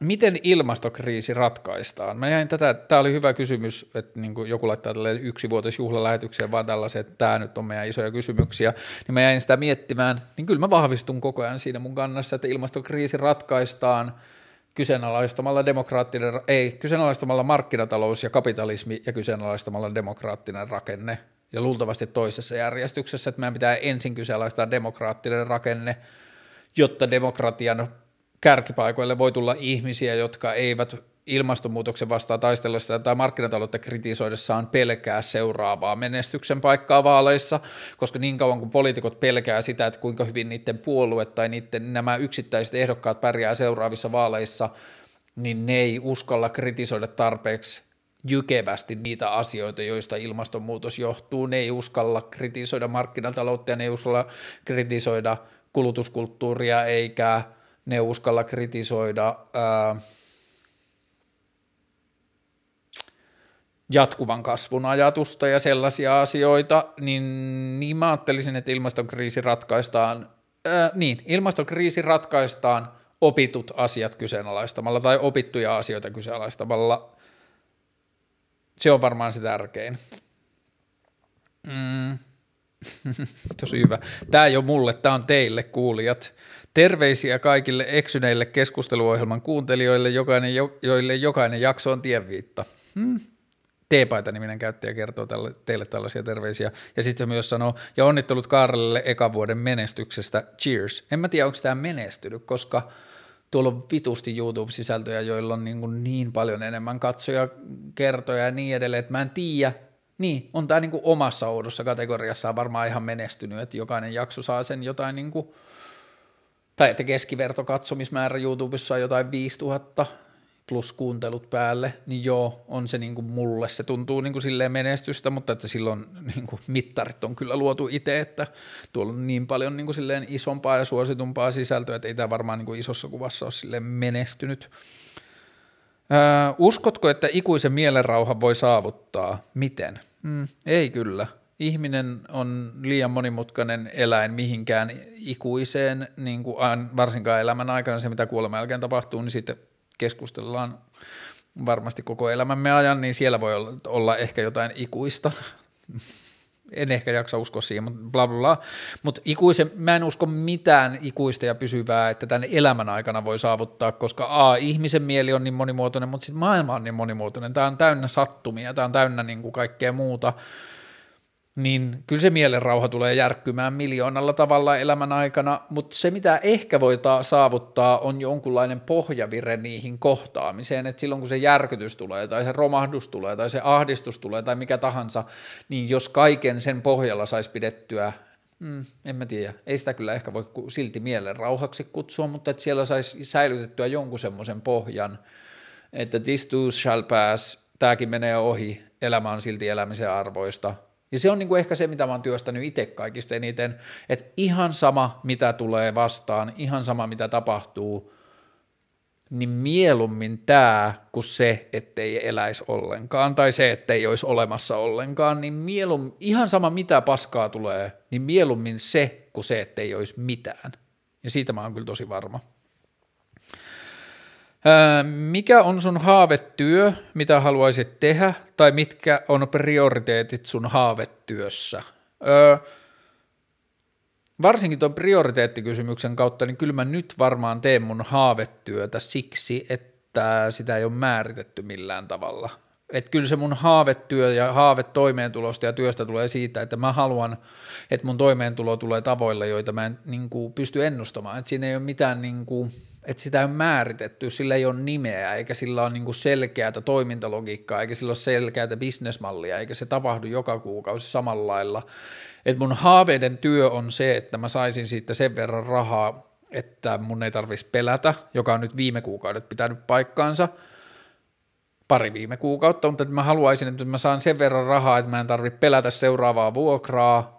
miten ilmastokriisi ratkaistaan? Mä jäin tätä, tämä oli hyvä kysymys, että niin joku laittaa tälle yksivuotisjuhlalähetykseen vaan tällaisen, että tämä nyt on meidän isoja kysymyksiä, niin mä jäin sitä miettimään, niin kyllä mä vahvistun koko ajan siinä mun kannassa, että ilmastokriisi ratkaistaan kyseenalaistamalla demokraattinen, ei, kyseenalaistamalla markkinatalous ja kapitalismi ja kyseenalaistamalla demokraattinen rakenne – ja luultavasti toisessa järjestyksessä, että meidän pitää ensin kyseenalaistaa demokraattinen rakenne, jotta demokratian kärkipaikoille voi tulla ihmisiä, jotka eivät ilmastonmuutoksen vastaan taistellessaan tai markkinataloutta kritisoidessaan pelkää seuraavaa menestyksen paikkaa vaaleissa, koska niin kauan kuin poliitikot pelkää sitä, että kuinka hyvin niiden puolue tai niiden, nämä yksittäiset ehdokkaat pärjää seuraavissa vaaleissa, niin ne ei uskalla kritisoida tarpeeksi jykevästi niitä asioita, joista ilmastonmuutos johtuu. Ne ei uskalla kritisoida markkinataloutta ja ne ei uskalla kritisoida kulutuskulttuuria eikä ne uskalla kritisoida ää, jatkuvan kasvun ajatusta ja sellaisia asioita, niin, niin mä ajattelisin, että ilmastokriisi ratkaistaan, ää, niin, ilmastokriisi ratkaistaan opitut asiat kyseenalaistamalla tai opittuja asioita kyseenalaistamalla se on varmaan se tärkein. Mm. Tosi hyvä. Tämä ei ole mulle, tämä on teille kuulijat. Terveisiä kaikille eksyneille keskusteluohjelman kuuntelijoille, jokainen, jo, joille jokainen jakso on tienviitta. Hmm. T-paita niminen käyttäjä kertoo tälle, teille tällaisia terveisiä. Ja sitten se myös sanoo, ja onnittelut Karlelle ekan vuoden menestyksestä. Cheers. En mä tiedä, onko tämä menestynyt, koska – tuolla on vitusti YouTube-sisältöjä, joilla on niin, kuin niin paljon enemmän katsoja, kertoja ja niin edelleen, että mä en tiedä, niin, on tämä niinku omassa oudossa kategoriassa varmaan ihan menestynyt, että jokainen jakso saa sen jotain, niin kuin tai että keskiverto katsomismäärä YouTubessa on jotain 5000 plus kuuntelut päälle, niin joo, on se niin kuin mulle, se tuntuu niin kuin silleen menestystä, mutta että silloin niin kuin mittarit on kyllä luotu itse, että tuolla on niin paljon niin kuin silleen isompaa ja suositumpaa sisältöä, että ei tämä varmaan niin kuin isossa kuvassa ole silleen menestynyt. Öö, uskotko, että ikuisen mielenrauha voi saavuttaa? Miten? Mm, ei kyllä. Ihminen on liian monimutkainen eläin mihinkään ikuiseen, niin kuin varsinkaan elämän aikana se, mitä kuoleman jälkeen tapahtuu, niin sitten keskustellaan varmasti koko elämämme ajan, niin siellä voi olla, olla ehkä jotain ikuista. en ehkä jaksa uskoa siihen, mutta bla bla bla. Mutta ikuisen, mä en usko mitään ikuista ja pysyvää, että tämän elämän aikana voi saavuttaa, koska A, ihmisen mieli on niin monimuotoinen, mutta sitten maailma on niin monimuotoinen. Tämä on täynnä sattumia, tämä on täynnä niin kuin kaikkea muuta niin kyllä se mielenrauha tulee järkkymään miljoonalla tavalla elämän aikana, mutta se mitä ehkä voi saavuttaa on jonkunlainen pohjavire niihin kohtaamiseen, että silloin kun se järkytys tulee tai se romahdus tulee tai se ahdistus tulee tai mikä tahansa, niin jos kaiken sen pohjalla saisi pidettyä Mm, en mä tiedä. Ei sitä kyllä ehkä voi silti mielenrauhaksi kutsua, mutta että siellä saisi säilytettyä jonkun semmoisen pohjan, että this too shall pass, tämäkin menee ohi, elämä on silti elämisen arvoista – ja se on niin kuin ehkä se, mitä mä oon työstänyt itse kaikista eniten, että ihan sama, mitä tulee vastaan, ihan sama, mitä tapahtuu, niin mieluummin tämä kuin se, ettei eläisi ollenkaan tai se, ettei olisi olemassa ollenkaan, niin mieluummin, ihan sama mitä paskaa tulee, niin mieluummin se kuin se, ettei olisi mitään. Ja siitä mä oon kyllä tosi varma. Mikä on sun haavetyö, mitä haluaisit tehdä, tai mitkä on prioriteetit sun haavetyössä? Öö, varsinkin tuon prioriteettikysymyksen kautta, niin kyllä mä nyt varmaan teen mun haavetyötä siksi, että sitä ei ole määritetty millään tavalla. Että kyllä se mun haavetyö ja haave toimeentulosta ja työstä tulee siitä, että mä haluan, että mun toimeentulo tulee tavoilla, joita mä en niin kuin, pysty ennustamaan. Että siinä ei ole mitään... Niin kuin, että sitä on määritetty, sillä ei ole nimeä, eikä sillä ole niin selkeää toimintalogiikkaa, eikä sillä ole selkeää bisnesmallia, eikä se tapahdu joka kuukausi samalla lailla. Et mun haaveiden työ on se, että mä saisin siitä sen verran rahaa, että mun ei tarvitsisi pelätä, joka on nyt viime kuukaudet pitänyt paikkaansa, pari viime kuukautta, mutta mä haluaisin, että mä saan sen verran rahaa, että mä en tarvitse pelätä seuraavaa vuokraa,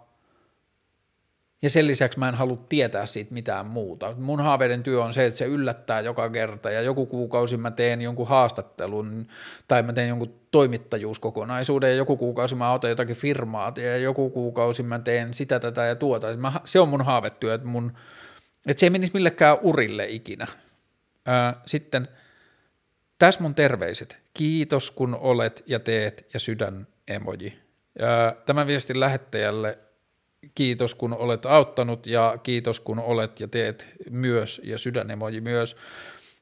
ja sen lisäksi mä en halua tietää siitä mitään muuta. Mun haaveiden työ on se, että se yllättää joka kerta ja joku kuukausi mä teen jonkun haastattelun tai mä teen jonkun toimittajuuskokonaisuuden ja joku kuukausi mä otan jotakin firmaa ja joku kuukausi mä teen sitä, tätä ja tuota. se on mun haavetyö, että, mun, että se ei menisi millekään urille ikinä. sitten tässä mun terveiset. Kiitos kun olet ja teet ja sydän emoji. tämän viestin lähettäjälle kiitos kun olet auttanut ja kiitos kun olet ja teet myös ja sydänemoji myös,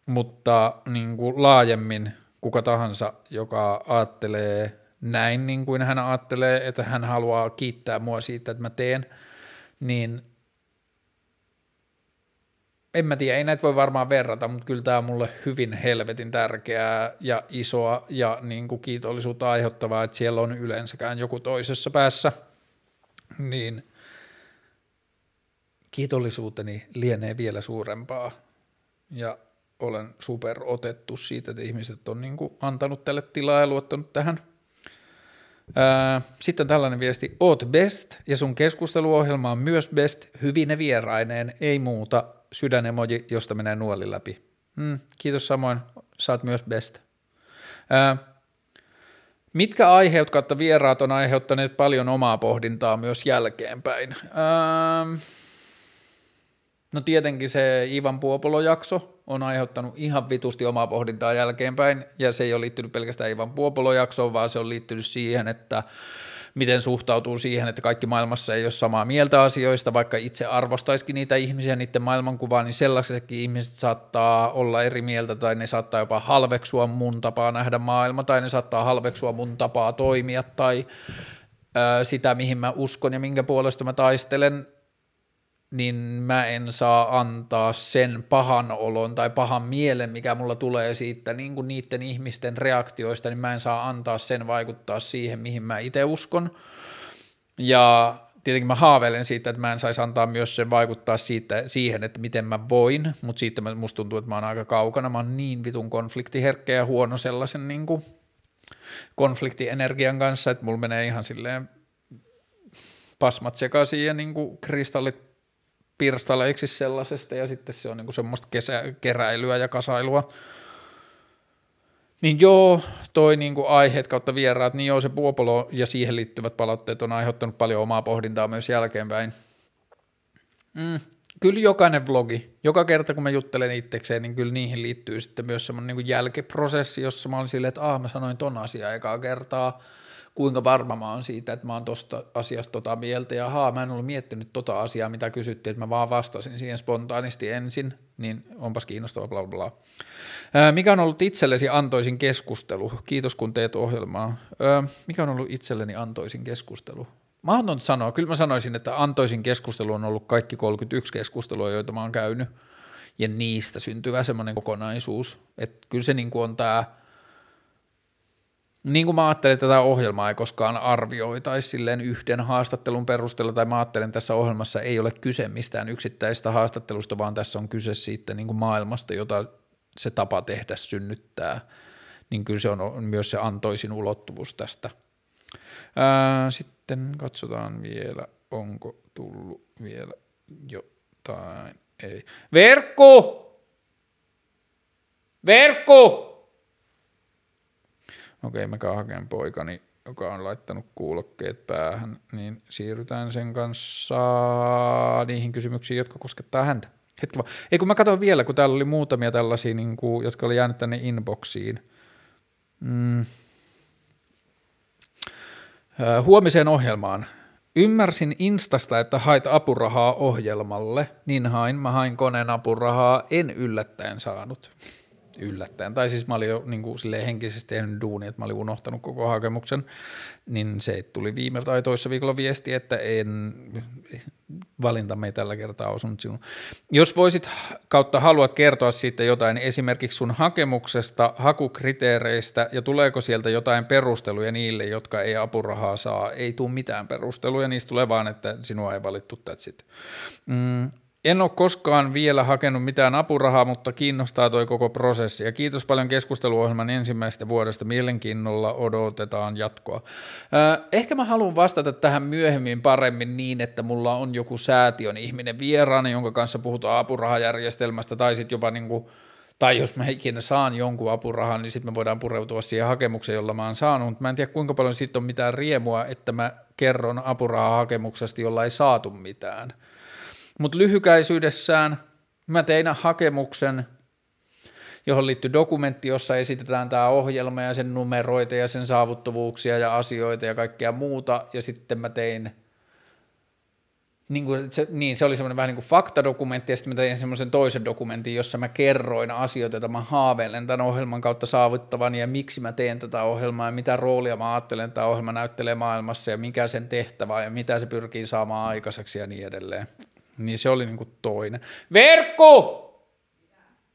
mutta niin kuin laajemmin kuka tahansa, joka ajattelee näin niin kuin hän ajattelee, että hän haluaa kiittää mua siitä, että mä teen, niin en mä tiedä, ei näitä voi varmaan verrata, mutta kyllä tämä on mulle hyvin helvetin tärkeää ja isoa ja niin kuin kiitollisuutta aiheuttavaa, että siellä on yleensäkään joku toisessa päässä – niin kiitollisuuteni lienee vielä suurempaa ja olen super otettu siitä, että ihmiset on niin kuin antanut tälle tilaa ja luottanut tähän. Ää, sitten tällainen viesti, oot best ja sun keskusteluohjelma on myös best, hyvin vieraineen, ei muuta, sydänemoji, josta menee nuoli läpi. Mm, kiitos samoin, saat myös best. Ää, Mitkä aiheet kautta vieraat on aiheuttaneet paljon omaa pohdintaa myös jälkeenpäin? Ähm, no tietenkin se Ivan Puopolo-jakso on aiheuttanut ihan vitusti omaa pohdintaa jälkeenpäin, ja se ei ole liittynyt pelkästään Ivan Puopolo-jaksoon, vaan se on liittynyt siihen, että miten suhtautuu siihen, että kaikki maailmassa ei ole samaa mieltä asioista, vaikka itse arvostaisikin niitä ihmisiä, niiden maailmankuvaa, niin sellaisetkin ihmiset saattaa olla eri mieltä tai ne saattaa jopa halveksua mun tapaa nähdä maailma tai ne saattaa halveksua mun tapaa toimia tai ö, sitä, mihin mä uskon ja minkä puolesta mä taistelen niin mä en saa antaa sen pahan olon tai pahan mielen, mikä mulla tulee siitä niin kuin niiden ihmisten reaktioista, niin mä en saa antaa sen vaikuttaa siihen, mihin mä itse uskon. Ja tietenkin mä haaveilen siitä, että mä en saisi antaa myös sen vaikuttaa siitä, siihen, että miten mä voin, mutta siitä musta tuntuu, että mä oon aika kaukana, mä oon niin vitun konfliktiherkkä ja huono sellaisen niin kuin konfliktienergian kanssa, että mulla menee ihan silleen pasmat sekaisin ja niin kuin kristallit pirstaleiksi sellaisesta ja sitten se on niin kuin semmoista kesä, keräilyä ja kasailua. Niin joo, toi niin kuin aiheet kautta vieraat, niin joo se Puopolo ja siihen liittyvät palautteet on aiheuttanut paljon omaa pohdintaa myös jälkeenpäin. Mm. Kyllä jokainen vlogi, joka kerta kun mä juttelen itsekseen, niin kyllä niihin liittyy sitten myös semmoinen niin jälkeprosessi, jossa mä olin silleen, että ah mä sanoin ton asian ekaa kertaa, kuinka varma mä oon siitä, että mä oon tosta asiasta tota mieltä, ja haa, mä en ollut miettinyt tota asiaa, mitä kysyttiin, että mä vaan vastasin siihen spontaanisti ensin, niin onpas kiinnostava bla bla. mikä on ollut itsellesi antoisin keskustelu? Kiitos kun teet ohjelmaa. Ää, mikä on ollut itselleni antoisin keskustelu? Mahdoton sanoa. Kyllä mä sanoisin, että antoisin keskustelu on ollut kaikki 31 keskustelua, joita mä oon käynyt, ja niistä syntyvä semmoinen kokonaisuus. Että kyllä se niin on tämä niin kuin mä ajattelin, että tätä ohjelmaa ei koskaan arvioitaisi silleen yhden haastattelun perusteella, tai mä ajattelen, että tässä ohjelmassa ei ole kyse mistään yksittäistä haastattelusta, vaan tässä on kyse siitä niin kuin maailmasta, jota se tapa tehdä synnyttää, niin kyllä se on myös se antoisin ulottuvuus tästä. Ää, sitten katsotaan vielä, onko tullut vielä jotain. Ei. Verkku! Verkku! okei no mä kahden poikani, joka on laittanut kuulokkeet päähän, niin siirrytään sen kanssa niihin kysymyksiin, jotka koskettaa häntä. Hetki vaan. Ei kun mä katson vielä, kun täällä oli muutamia tällaisia, niin kuin, jotka oli jäänyt tänne inboxiin. Mm. Äh, huomiseen ohjelmaan. Ymmärsin Instasta, että hait apurahaa ohjelmalle. Niin hain, mä hain koneen apurahaa, en yllättäen saanut yllättäen. Tai siis mä olin jo niin kuin, henkisesti tehnyt duuni, että mä olin unohtanut koko hakemuksen, niin se tuli viime tai toissa viikolla viesti, että en, valinta me tällä kertaa osunut sinun. Jos voisit kautta haluat kertoa siitä jotain esimerkiksi sun hakemuksesta, hakukriteereistä ja tuleeko sieltä jotain perusteluja niille, jotka ei apurahaa saa, ei tule mitään perusteluja, niistä tulee vaan, että sinua ei valittu, tätä sitten. Mm, en ole koskaan vielä hakenut mitään apurahaa, mutta kiinnostaa toi koko prosessi. Ja kiitos paljon keskusteluohjelman ensimmäisestä vuodesta. Mielenkiinnolla odotetaan jatkoa. Ehkä mä haluan vastata tähän myöhemmin paremmin niin, että mulla on joku säätiön ihminen vieraana, jonka kanssa puhutaan apurahajärjestelmästä tai sitten jopa niin kuin tai jos mä ikinä saan jonkun apurahan, niin sitten me voidaan pureutua siihen hakemukseen, jolla mä oon saanut, mutta mä en tiedä kuinka paljon siitä on mitään riemua, että mä kerron apurahahakemuksesta, jolla ei saatu mitään. Mutta lyhykäisyydessään mä tein hakemuksen, johon liittyy dokumentti, jossa esitetään tämä ohjelma ja sen numeroita ja sen saavuttavuuksia ja asioita ja kaikkea muuta. Ja sitten mä tein niin, kuin se, niin, se oli semmoinen vähän niin kuin faktadokumentti, ja sitten mä tein semmoisen toisen dokumentin, jossa mä kerroin asioita, joita mä haaveilen tämän ohjelman kautta saavuttavan, ja miksi mä teen tätä ohjelmaa, ja mitä roolia mä ajattelen, että tämä ohjelma näyttelee maailmassa, ja mikä sen tehtävä, ja mitä se pyrkii saamaan aikaiseksi, ja niin edelleen. Niin se oli niin kuin toinen. Verkku!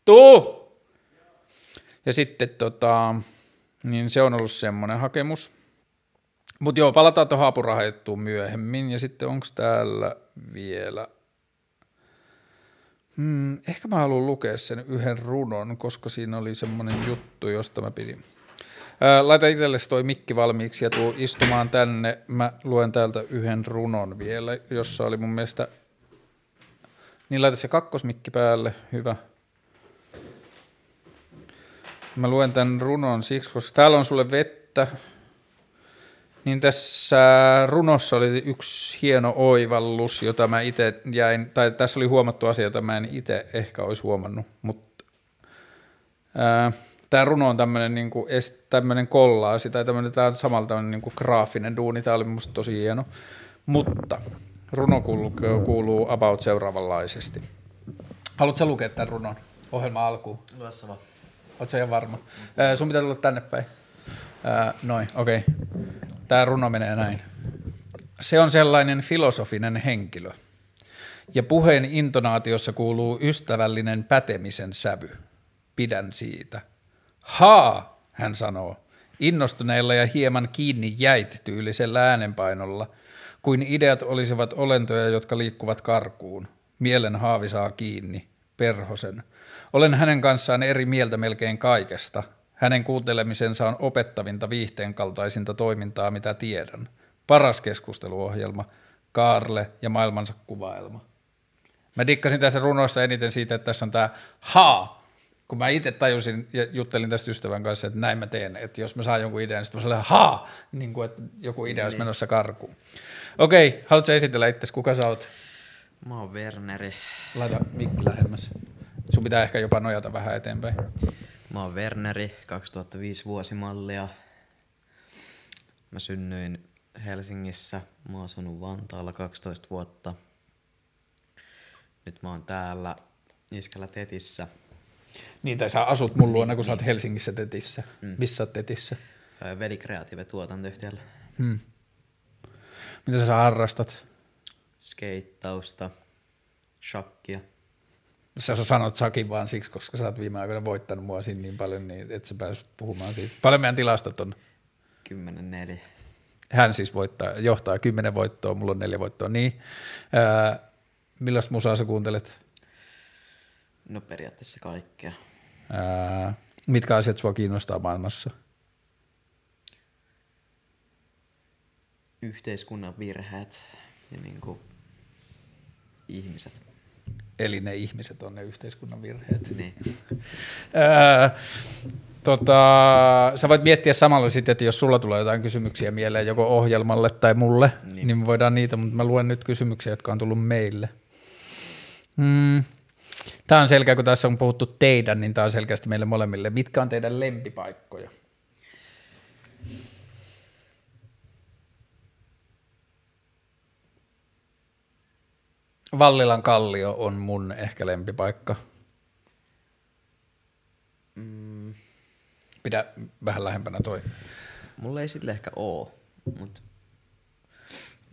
Tuu! Ja sitten tota, niin se on ollut semmoinen hakemus. Mutta joo, palataan tuohon apurahoittuun myöhemmin. Ja sitten onko täällä vielä... Hmm, ehkä mä haluan lukea sen yhden runon, koska siinä oli semmoinen juttu, josta mä pidin. Ää, laita itsellesi toi mikki valmiiksi ja tuu istumaan tänne. Mä luen täältä yhden runon vielä, jossa oli mun mielestä niin laita se kakkosmikki päälle, hyvä. Mä luen tämän runon siksi, koska täällä on sulle vettä. Niin tässä runossa oli yksi hieno oivallus, jota mä itse jäin, tai tässä oli huomattu asia, jota mä en itse ehkä olisi huomannut, mutta ää, tämä runo on tämmöinen niinku, tämmöinen kollaasi, tai tämmöinen tämä on samalla tämmöinen niinku graafinen duuni, tämä oli musta tosi hieno, mutta runo kuuluu about seuraavanlaisesti. Haluatko lukea tämän runon ohjelma alkuun? Lue vaan. Oletko ihan varma? Mm. Sun pitää tulla tänne päin. Noin, okei. Okay. Tämä runo menee näin. Se on sellainen filosofinen henkilö. Ja puheen intonaatiossa kuuluu ystävällinen pätemisen sävy. Pidän siitä. Haa, hän sanoo, innostuneella ja hieman kiinni jäit tyylisellä äänenpainolla – kuin ideat olisivat olentoja, jotka liikkuvat karkuun. Mielen haavi saa kiinni. Perhosen. Olen hänen kanssaan eri mieltä melkein kaikesta. Hänen kuuntelemisensa on opettavinta viihteen kaltaisinta toimintaa, mitä tiedän. Paras keskusteluohjelma, Kaarle ja maailmansa kuvaelma. Mä dikkasin tässä runoissa eniten siitä, että tässä on tämä haa, kun mä itse tajusin ja juttelin tästä ystävän kanssa, että näin mä teen, että jos mä saan jonkun idean, niin sitten mä sanoin haa, niin kuin että joku idea olisi niin. menossa karkuun. Okei, okay, haluatko esitellä itsesi, kuka sä oot? Mä oon Werneri. Laita mikki lähemmäs. Sun pitää ehkä jopa nojata vähän eteenpäin. Mä oon Werneri, 2005 vuosimallia. Mä synnyin Helsingissä. Mä oon asunut Vantaalla 12 vuotta. Nyt mä oon täällä Iskällä Tetissä. Niin, tai sä asut mun luona, kun sä oot Helsingissä Tetissä. Mm. Missä oot Tetissä? Veli Kreative tuotantoyhtiöllä. Hmm. Mitä sä harrastat? Skeittausta, shakkia. Sä, sä sanot shakin vaan siksi, koska sä oot viime aikoina voittanut mua siinä niin paljon, niin et sä pääs puhumaan siitä. Paljon meidän tilastot on? 10-4. Hän siis voittaa, johtaa 10 voittoa, mulla on 4 voittoa. Niin, öö, millaista musaa sä kuuntelet? No periaatteessa kaikkea. Öö, mitkä asiat sua kiinnostaa maailmassa? yhteiskunnan virheet ja niin kuin ihmiset. Eli ne ihmiset on ne yhteiskunnan virheet. Niin. tota, sä voit miettiä samalla sitten, että jos sulla tulee jotain kysymyksiä mieleen joko ohjelmalle tai mulle, niin, niin me voidaan niitä, mutta mä luen nyt kysymyksiä, jotka on tullut meille. Mm. Tämä on selkeä, kun tässä on puhuttu teidän, niin tämä on selkeästi meille molemmille. Mitkä on teidän lempipaikkoja? Vallilan kallio on mun ehkä lempipaikka. Mm. Pidä vähän lähempänä toi. Mulla ei sille ehkä oo, mut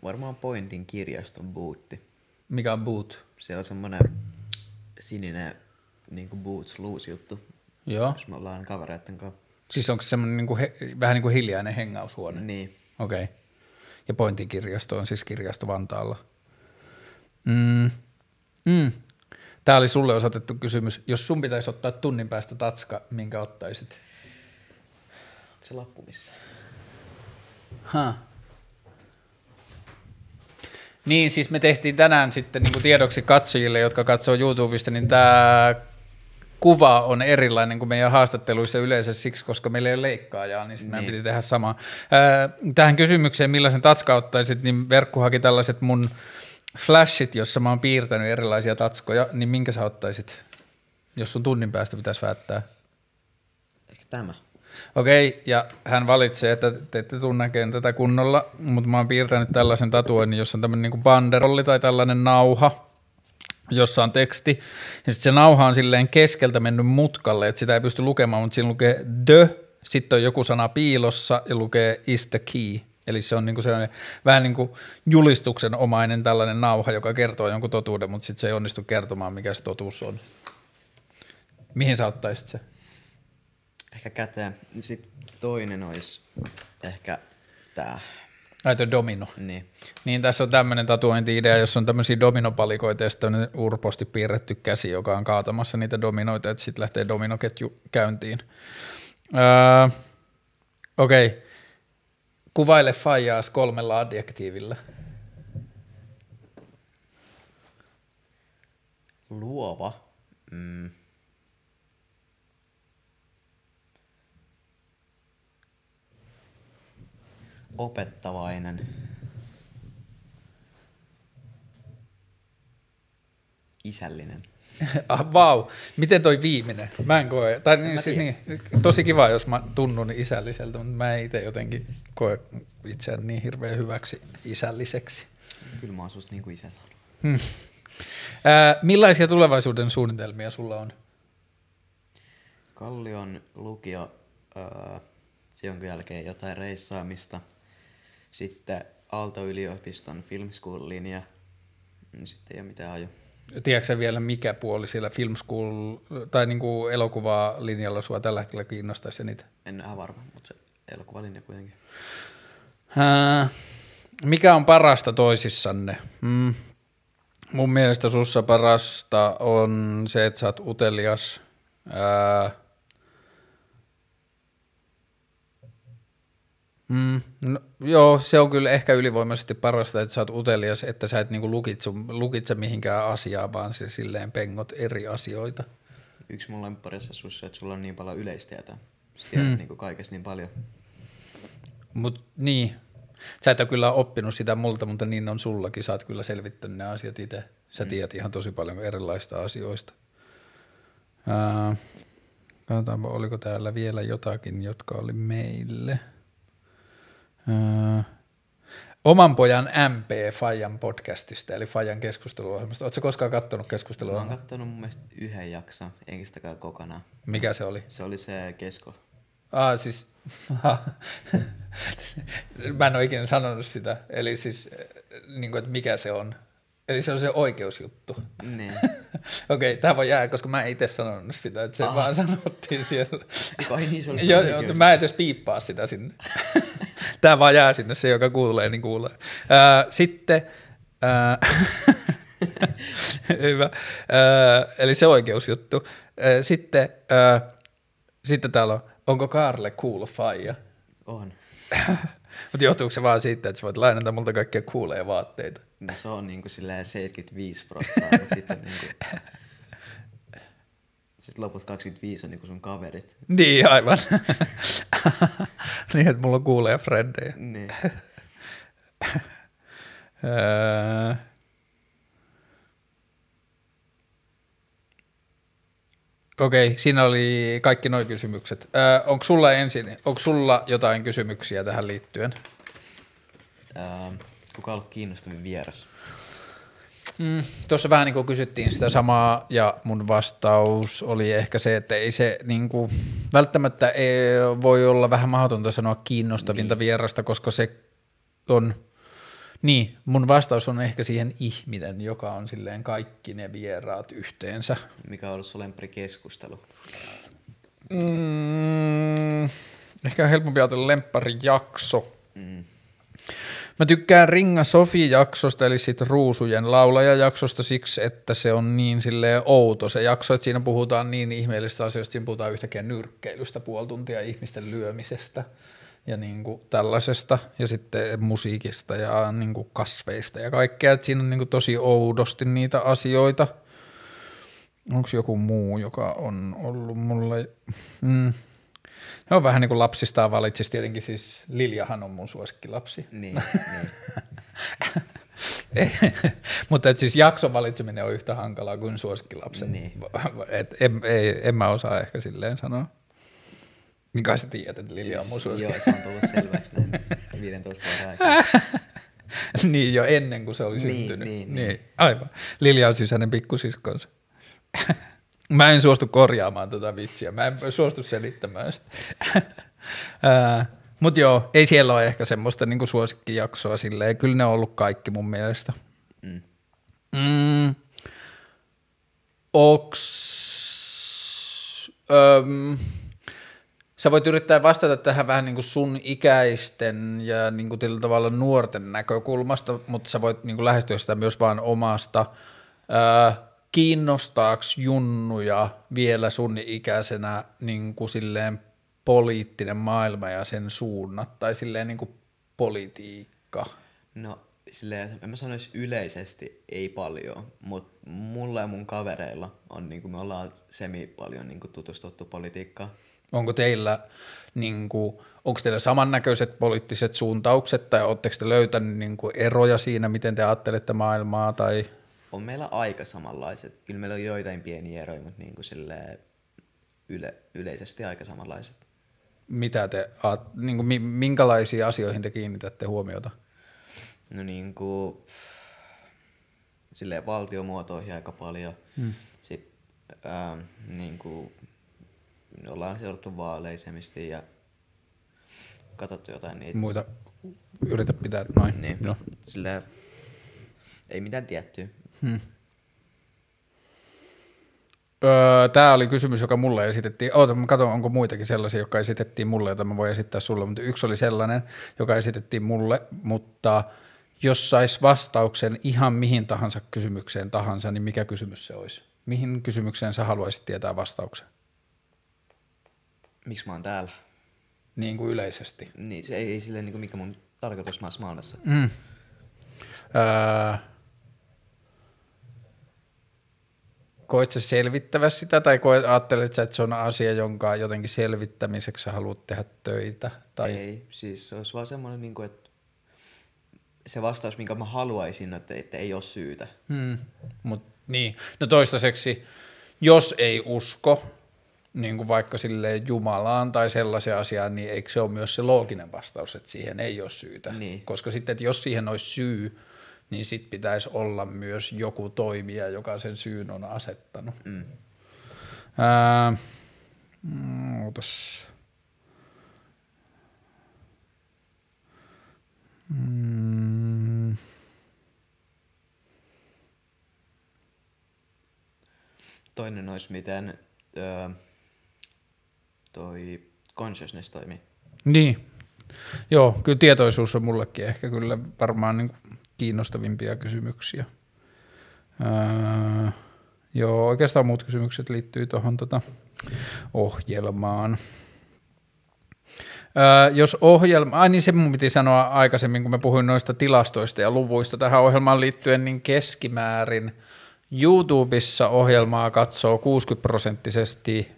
varmaan Pointin kirjaston bootti. Mikä on boot? Se on semmonen sininen niinku boots loose juttu. Joo. Jos me ollaan kavereiden kanssa. Siis onko se semmonen niinku he, vähän niinku hiljainen hengaushuone? Niin. Okei. Okay. Ja Pointin kirjasto on siis kirjasto Vantaalla. Mm. Mm. Tämä oli sulle osoitettu kysymys. Jos sun pitäisi ottaa tunnin päästä tatska, minkä ottaisit? Onko se lappu missä? Ha. Niin, siis me tehtiin tänään sitten niin kuin tiedoksi katsojille, jotka katsoo YouTubesta, niin tämä kuva on erilainen kuin meidän haastatteluissa yleensä siksi, koska meillä ei ole leikkaajaa, niin sitten niin. piti tehdä samaa. Tähän kysymykseen, millaisen tatska ottaisit, niin verkkuhaki tällaiset mun flashit, jossa mä oon piirtänyt erilaisia tatskoja, niin minkä sä ottaisit, jos sun tunnin päästä pitäisi väittää? Ehkä tämä. Okei, okay, ja hän valitsee, että te ette tunnekeen tätä kunnolla, mutta mä oon piirtänyt tällaisen tatuoinnin, jossa on tämmöinen niinku banderolli tai tällainen nauha, jossa on teksti, ja sitten se nauha on silleen keskeltä mennyt mutkalle, että sitä ei pysty lukemaan, mutta siinä lukee the, sitten on joku sana piilossa ja lukee is the key. Eli se on niin kuin sellainen, vähän niin kuin omainen tällainen nauha, joka kertoo jonkun totuuden, mutta sitten se ei onnistu kertomaan, mikä se totuus on. Mihin sä ottaisit se? Ehkä käteen. Niin sitten toinen olisi ehkä tämä. Ai domino. Niin. niin tässä on tämmöinen tatuointi-idea, jossa on tämmöisiä dominopalikoita ja sitten urposti piirretty käsi, joka on kaatamassa niitä dominoita, että sitten lähtee dominoketju käyntiin. Öö, Okei. Okay Kuvaile faijaas kolmella adjektiivillä. Luova. Mm. Opettavainen. isällinen. Ah, vau, miten toi viimeinen? Mä en koe, tai niin, mä siis niin, tosi kiva, jos mä tunnun isälliseltä, mutta mä en itse jotenkin koe itseään niin hirveän hyväksi isälliseksi. Kyllä mä oon susta niin kuin isä sanoo. Hmm. Äh, millaisia tulevaisuuden suunnitelmia sulla on? Kallion lukio, äh, jonka jälkeen jotain reissaamista, sitten Aalto-yliopiston filmskuulin ja niin sitten ei ole mitään ajoa. Tiedätkö vielä, mikä puoli siellä film school, tai niin kuin elokuvaa linjalla sua tällä hetkellä kiinnostaisi niitä? En ole varma, mutta se elokuvalinja kuitenkin. Äh, mikä on parasta toisissanne? Mm. Mun mielestä sussa parasta on se, että sä oot utelias. Äh, Mm, no, joo, se on kyllä ehkä ylivoimaisesti parasta, että sä oot utelias, että sä et niinku lukitse, lukitse mihinkään asiaa, vaan se silleen pengot eri asioita. Yksi mun lempparissa sussa, että sulla on niin paljon yleistietoa. Sä tiedät mm. niinku kaikessa niin paljon. Mut niin. Sä et ole kyllä oppinut sitä multa, mutta niin on sullakin. Sä oot kyllä selvittänyt ne asiat itse. Sä mm. tiedät ihan tosi paljon erilaista asioista. Äh, katsotaanpa, oliko täällä vielä jotakin, jotka oli meille – Öö, oman pojan MP Fajan podcastista, eli Fajan keskusteluohjelmasta. Oletko koskaan katsonut keskustelua? Olen katsonut mun mielestä yhden jakson, enkä sitäkään kokonaan. Mikä se oli? Se oli se kesko. Ah, siis... Mä en ole ikinä sanonut sitä. Eli siis, niin kuin, että mikä se on. Eli se on se oikeusjuttu. Niin. Okei, okay, tämä voi jää, koska mä en itse sanonut sitä, että se Aha. vaan sanottiin siellä. Vai niin se oli joo, jo, mä en edes piippaa sitä sinne. tämä vaan jää sinne, se joka kuulee, niin kuulee. Ää, sitten, ää, hyvä, ää, eli se oikeusjuttu. Ää, sitten, ää, sitten täällä on, onko Karle cool faija? On. Mutta johtuuko se vaan siitä, että sä voit lainata multa kaikkia kuulee vaatteita? No se on niinku silleen 75 prosenttia, mutta niin sitten niinku... Sitten loput 25 on niinku sun kaverit. Niin, aivan. niin, että mulla on kuulee frendejä. Niin. Okei, öö. Okei, siinä oli kaikki nuo kysymykset. Öö, onko sulla ensin, onko sulla jotain kysymyksiä tähän liittyen? Öö, kuka on ollut kiinnostavin vieras? Mm, Tuossa vähän niin kuin kysyttiin sitä samaa ja mun vastaus oli ehkä se, että ei se niin kuin, välttämättä ei, voi olla vähän mahdotonta sanoa kiinnostavinta niin. vierasta, koska se on, niin mun vastaus on ehkä siihen ihminen, joka on silleen kaikki ne vieraat yhteensä. Mikä on ollut sun keskustelu? Mm, ehkä on helpompi ajatella lempparijakso. Mm. Mä tykkään Ringa Sofi-jaksosta, eli siitä Ruusujen laulaja-jaksosta siksi, että se on niin sille outo se jakso, että siinä puhutaan niin ihmeellistä asioista, siinä puhutaan yhtäkkiä nyrkkeilystä puoli tuntia ihmisten lyömisestä ja niin kuin tällaisesta ja sitten musiikista ja niin kuin kasveista ja kaikkea, että siinä on niin kuin tosi oudosti niitä asioita. Onko joku muu, joka on ollut mulle... Mm. Joo, vähän niin kuin lapsista valitsisi tietenkin siis Liljahan on mun suosikkilapsi. Niin, niin. Mutta siis jakson valitseminen on yhtä hankalaa kuin suosikkilapsen. Niin. Et en, ei, en mä osaa ehkä silleen sanoa. Niin kai sä tiedät, että Lilja on mun suosikki. Joo, se on tullut selväksi 15 vuoden niin jo ennen kuin se oli niin, syntynyt. Niin, niin. niin. Aivan. Lilja on siis hänen pikkusiskonsa. Mä en suostu korjaamaan tota vitsiä, mä en suostu selittämään sitä. Mutta joo, ei siellä ole ehkä semmoista niinku suosikkijaksoa silleen, kyllä ne on ollut kaikki mun mielestä. Mm. Mm. Oks... Öm, sä voit yrittää vastata tähän vähän niin kuin sun ikäisten ja niin kuin tavalla nuorten näkökulmasta, mutta sä voit niin kuin lähestyä sitä myös vaan omasta. Öö, kiinnostaako junnuja vielä sun ikäisenä niin kuin silleen poliittinen maailma ja sen suunnat tai silleen niin kuin politiikka? No silleen, en mä sanoisi yleisesti ei paljon, mutta mulla ja mun kavereilla on, niin kuin me ollaan semi paljon niin kuin tutustuttu politiikkaan. Onko teillä, niin kuin, onko teillä samannäköiset poliittiset suuntaukset tai oletteko te löytänyt niin kuin, eroja siinä, miten te ajattelette maailmaa? Tai on meillä aika samanlaiset. Kyllä meillä on joitain pieniä eroja, mutta niin kuin yle, yleisesti aika samanlaiset. Mitä te, niin kuin, minkälaisiin asioihin te kiinnitätte huomiota? No niin kuin, silleen valtiomuotoihin aika paljon. Hmm. Sitten ää, niin kuin, me ollaan seurattu vaaleisemmin ja katsottu jotain niitä. Muita yritä pitää noin. Niin. No. Silleen, ei mitään tiettyä. Hmm. Öö, Tämä oli kysymys, joka mulle esitettiin. Oota, mä katson, onko muitakin sellaisia, jotka esitettiin mulle, joita mä voin esittää sulle, mutta yksi oli sellainen, joka esitettiin mulle, mutta jos sais vastauksen ihan mihin tahansa kysymykseen tahansa, niin mikä kysymys se olisi? Mihin kysymykseen sä haluaisit tietää vastauksen? Miksi mä oon täällä? Niin kuin yleisesti. Niin, se ei, ei silleen, niin kuin mikä mun tarkoitus maassa maailmassa. Mm. Öö, koet sä selvittävä sitä tai koet, ajattelet sä, että se on asia, jonka jotenkin selvittämiseksi sä haluat tehdä töitä? Tai... Ei, siis se olisi vaan semmoinen, niin kuin, että se vastaus, minkä mä haluaisin, että, että ei ole syytä. Hmm. Mut, niin. No toistaiseksi, jos ei usko, niin kuin vaikka sille Jumalaan tai sellaisia asiaan, niin eikö se ole myös se looginen vastaus, että siihen ei ole syytä? Niin. Koska sitten, että jos siihen olisi syy, niin sit pitäisi olla myös joku toimija, joka sen syyn on asettanut. Mm. Ää, mm, mm. Toinen olisi, miten öö, toi consciousness toimii. Niin. Joo, kyllä tietoisuus on mullekin ehkä kyllä varmaan niin kuin kiinnostavimpia kysymyksiä. Öö, joo, oikeastaan muut kysymykset liittyy tuohon tota ohjelmaan. Öö, jos ohjelma, ai niin se mun piti sanoa aikaisemmin, kun mä puhuin noista tilastoista ja luvuista tähän ohjelmaan liittyen, niin keskimäärin YouTubessa ohjelmaa katsoo 60 prosenttisesti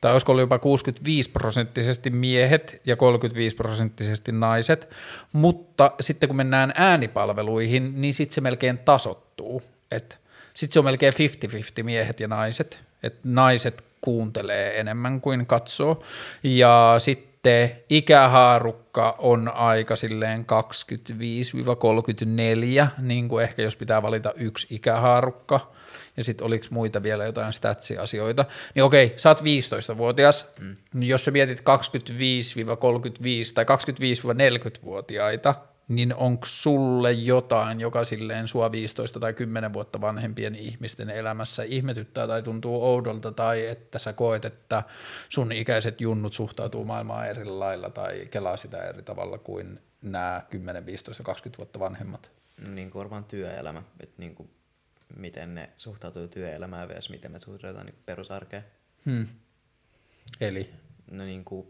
tai olisiko ollut jopa 65 prosenttisesti miehet ja 35 prosenttisesti naiset, mutta sitten kun mennään äänipalveluihin, niin sitten se melkein tasottuu, että sitten se on melkein 50-50 miehet ja naiset, että naiset kuuntelee enemmän kuin katsoo, ja sitten sitten ikähaarukka on aika silleen 25-34, niin kuin ehkä jos pitää valita yksi ikähaarukka, ja sitten oliko muita vielä jotain statsiasioita, asioita niin okei, sä oot 15-vuotias, mm. niin jos sä mietit 25-35 tai 25-40-vuotiaita, niin onko sulle jotain, joka silleen sua 15 tai 10 vuotta vanhempien ihmisten elämässä ihmetyttää tai tuntuu oudolta tai että sä koet, että sun ikäiset junnut suhtautuu maailmaan eri lailla tai kelaa sitä eri tavalla kuin nämä 10, 15, 20 vuotta vanhemmat? Niin kuin varmaan työelämä, että niin kuin miten ne suhtautuu työelämään ja miten me suhtaudutaan niin perusarkeen. Hmm. Eli? No niin kuin,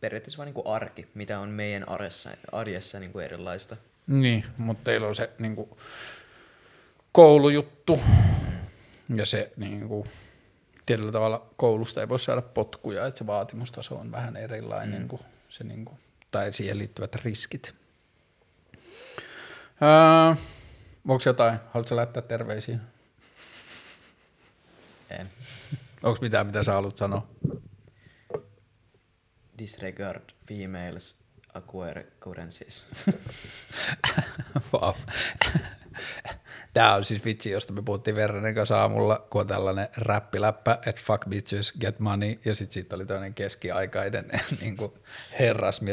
periaatteessa vaan niin kuin arki, mitä on meidän arjessa, arjessa niin kuin erilaista. Niin, mutta teillä on se niin kuin, koulujuttu mm. ja se niin kuin, tietyllä tavalla koulusta ei voi saada potkuja, että se vaatimustaso on vähän erilainen hmm. kuin se, niin kuin, tai siihen liittyvät riskit. Ää, Onko jotain? Haluatko lähettää terveisiä? En. Onko mitään, mitä sä haluat sanoa? Disregard females acquire currencies. wow. Tämä on siis vitsi, josta me puhuttiin Verranen kanssa aamulla, kun on tällainen räppiläppä, että fuck bitches, get money, ja sitten siitä oli tällainen keskiaikainen niin kuin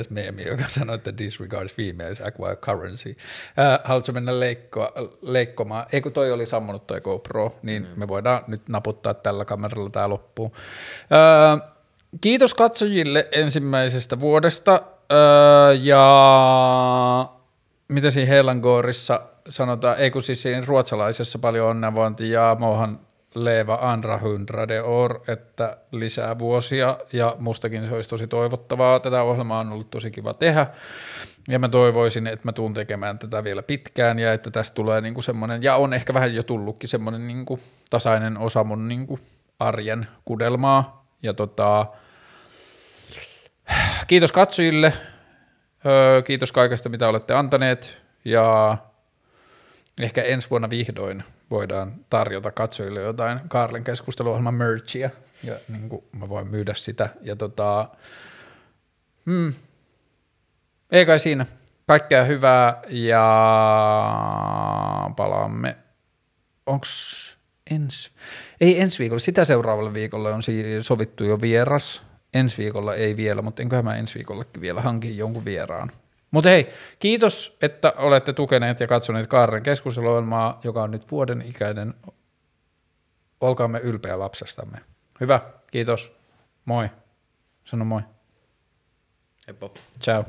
meemi, joka sanoi, että disregard females, acquire currency. Äh, haluatko mennä leikkoa, leikkomaan? Ei kun toi oli sammunut toi GoPro, niin mm. me voidaan nyt naputtaa tällä kameralla tämä loppuun. Äh, kiitos katsojille ensimmäisestä vuodesta, äh, ja mitä siinä Helangorissa sanotaan, ei kun siis siinä ruotsalaisessa paljon onnavointi ja mohan leva andra hundrade or, että lisää vuosia ja mustakin se olisi tosi toivottavaa. Tätä ohjelmaa on ollut tosi kiva tehdä ja mä toivoisin, että mä tuun tekemään tätä vielä pitkään ja että tästä tulee niinku semmoinen, ja on ehkä vähän jo tullutkin semmoinen niinku tasainen osa mun niinku arjen kudelmaa ja tota, kiitos katsojille, öö, kiitos kaikesta mitä olette antaneet ja Ehkä ensi vuonna vihdoin voidaan tarjota katsojille jotain Karlen keskusteluohjelman merchia, ja niin kuin mä voin myydä sitä. Ja tota, mm, ei kai siinä. Kaikkea hyvää ja palaamme. Onks ensi? Ei ensi viikolla, sitä seuraavalle viikolle on sovittu jo vieras. Ensi viikolla ei vielä, mutta enköhän mä ensi viikollekin vielä hankin jonkun vieraan. Mutta hei, kiitos, että olette tukeneet ja katsoneet Kaaren keskusteluohjelmaa, joka on nyt vuoden ikäinen. Olkaamme ylpeä lapsestamme. Hyvä, kiitos. Moi. Sano moi. Heippa. Ciao.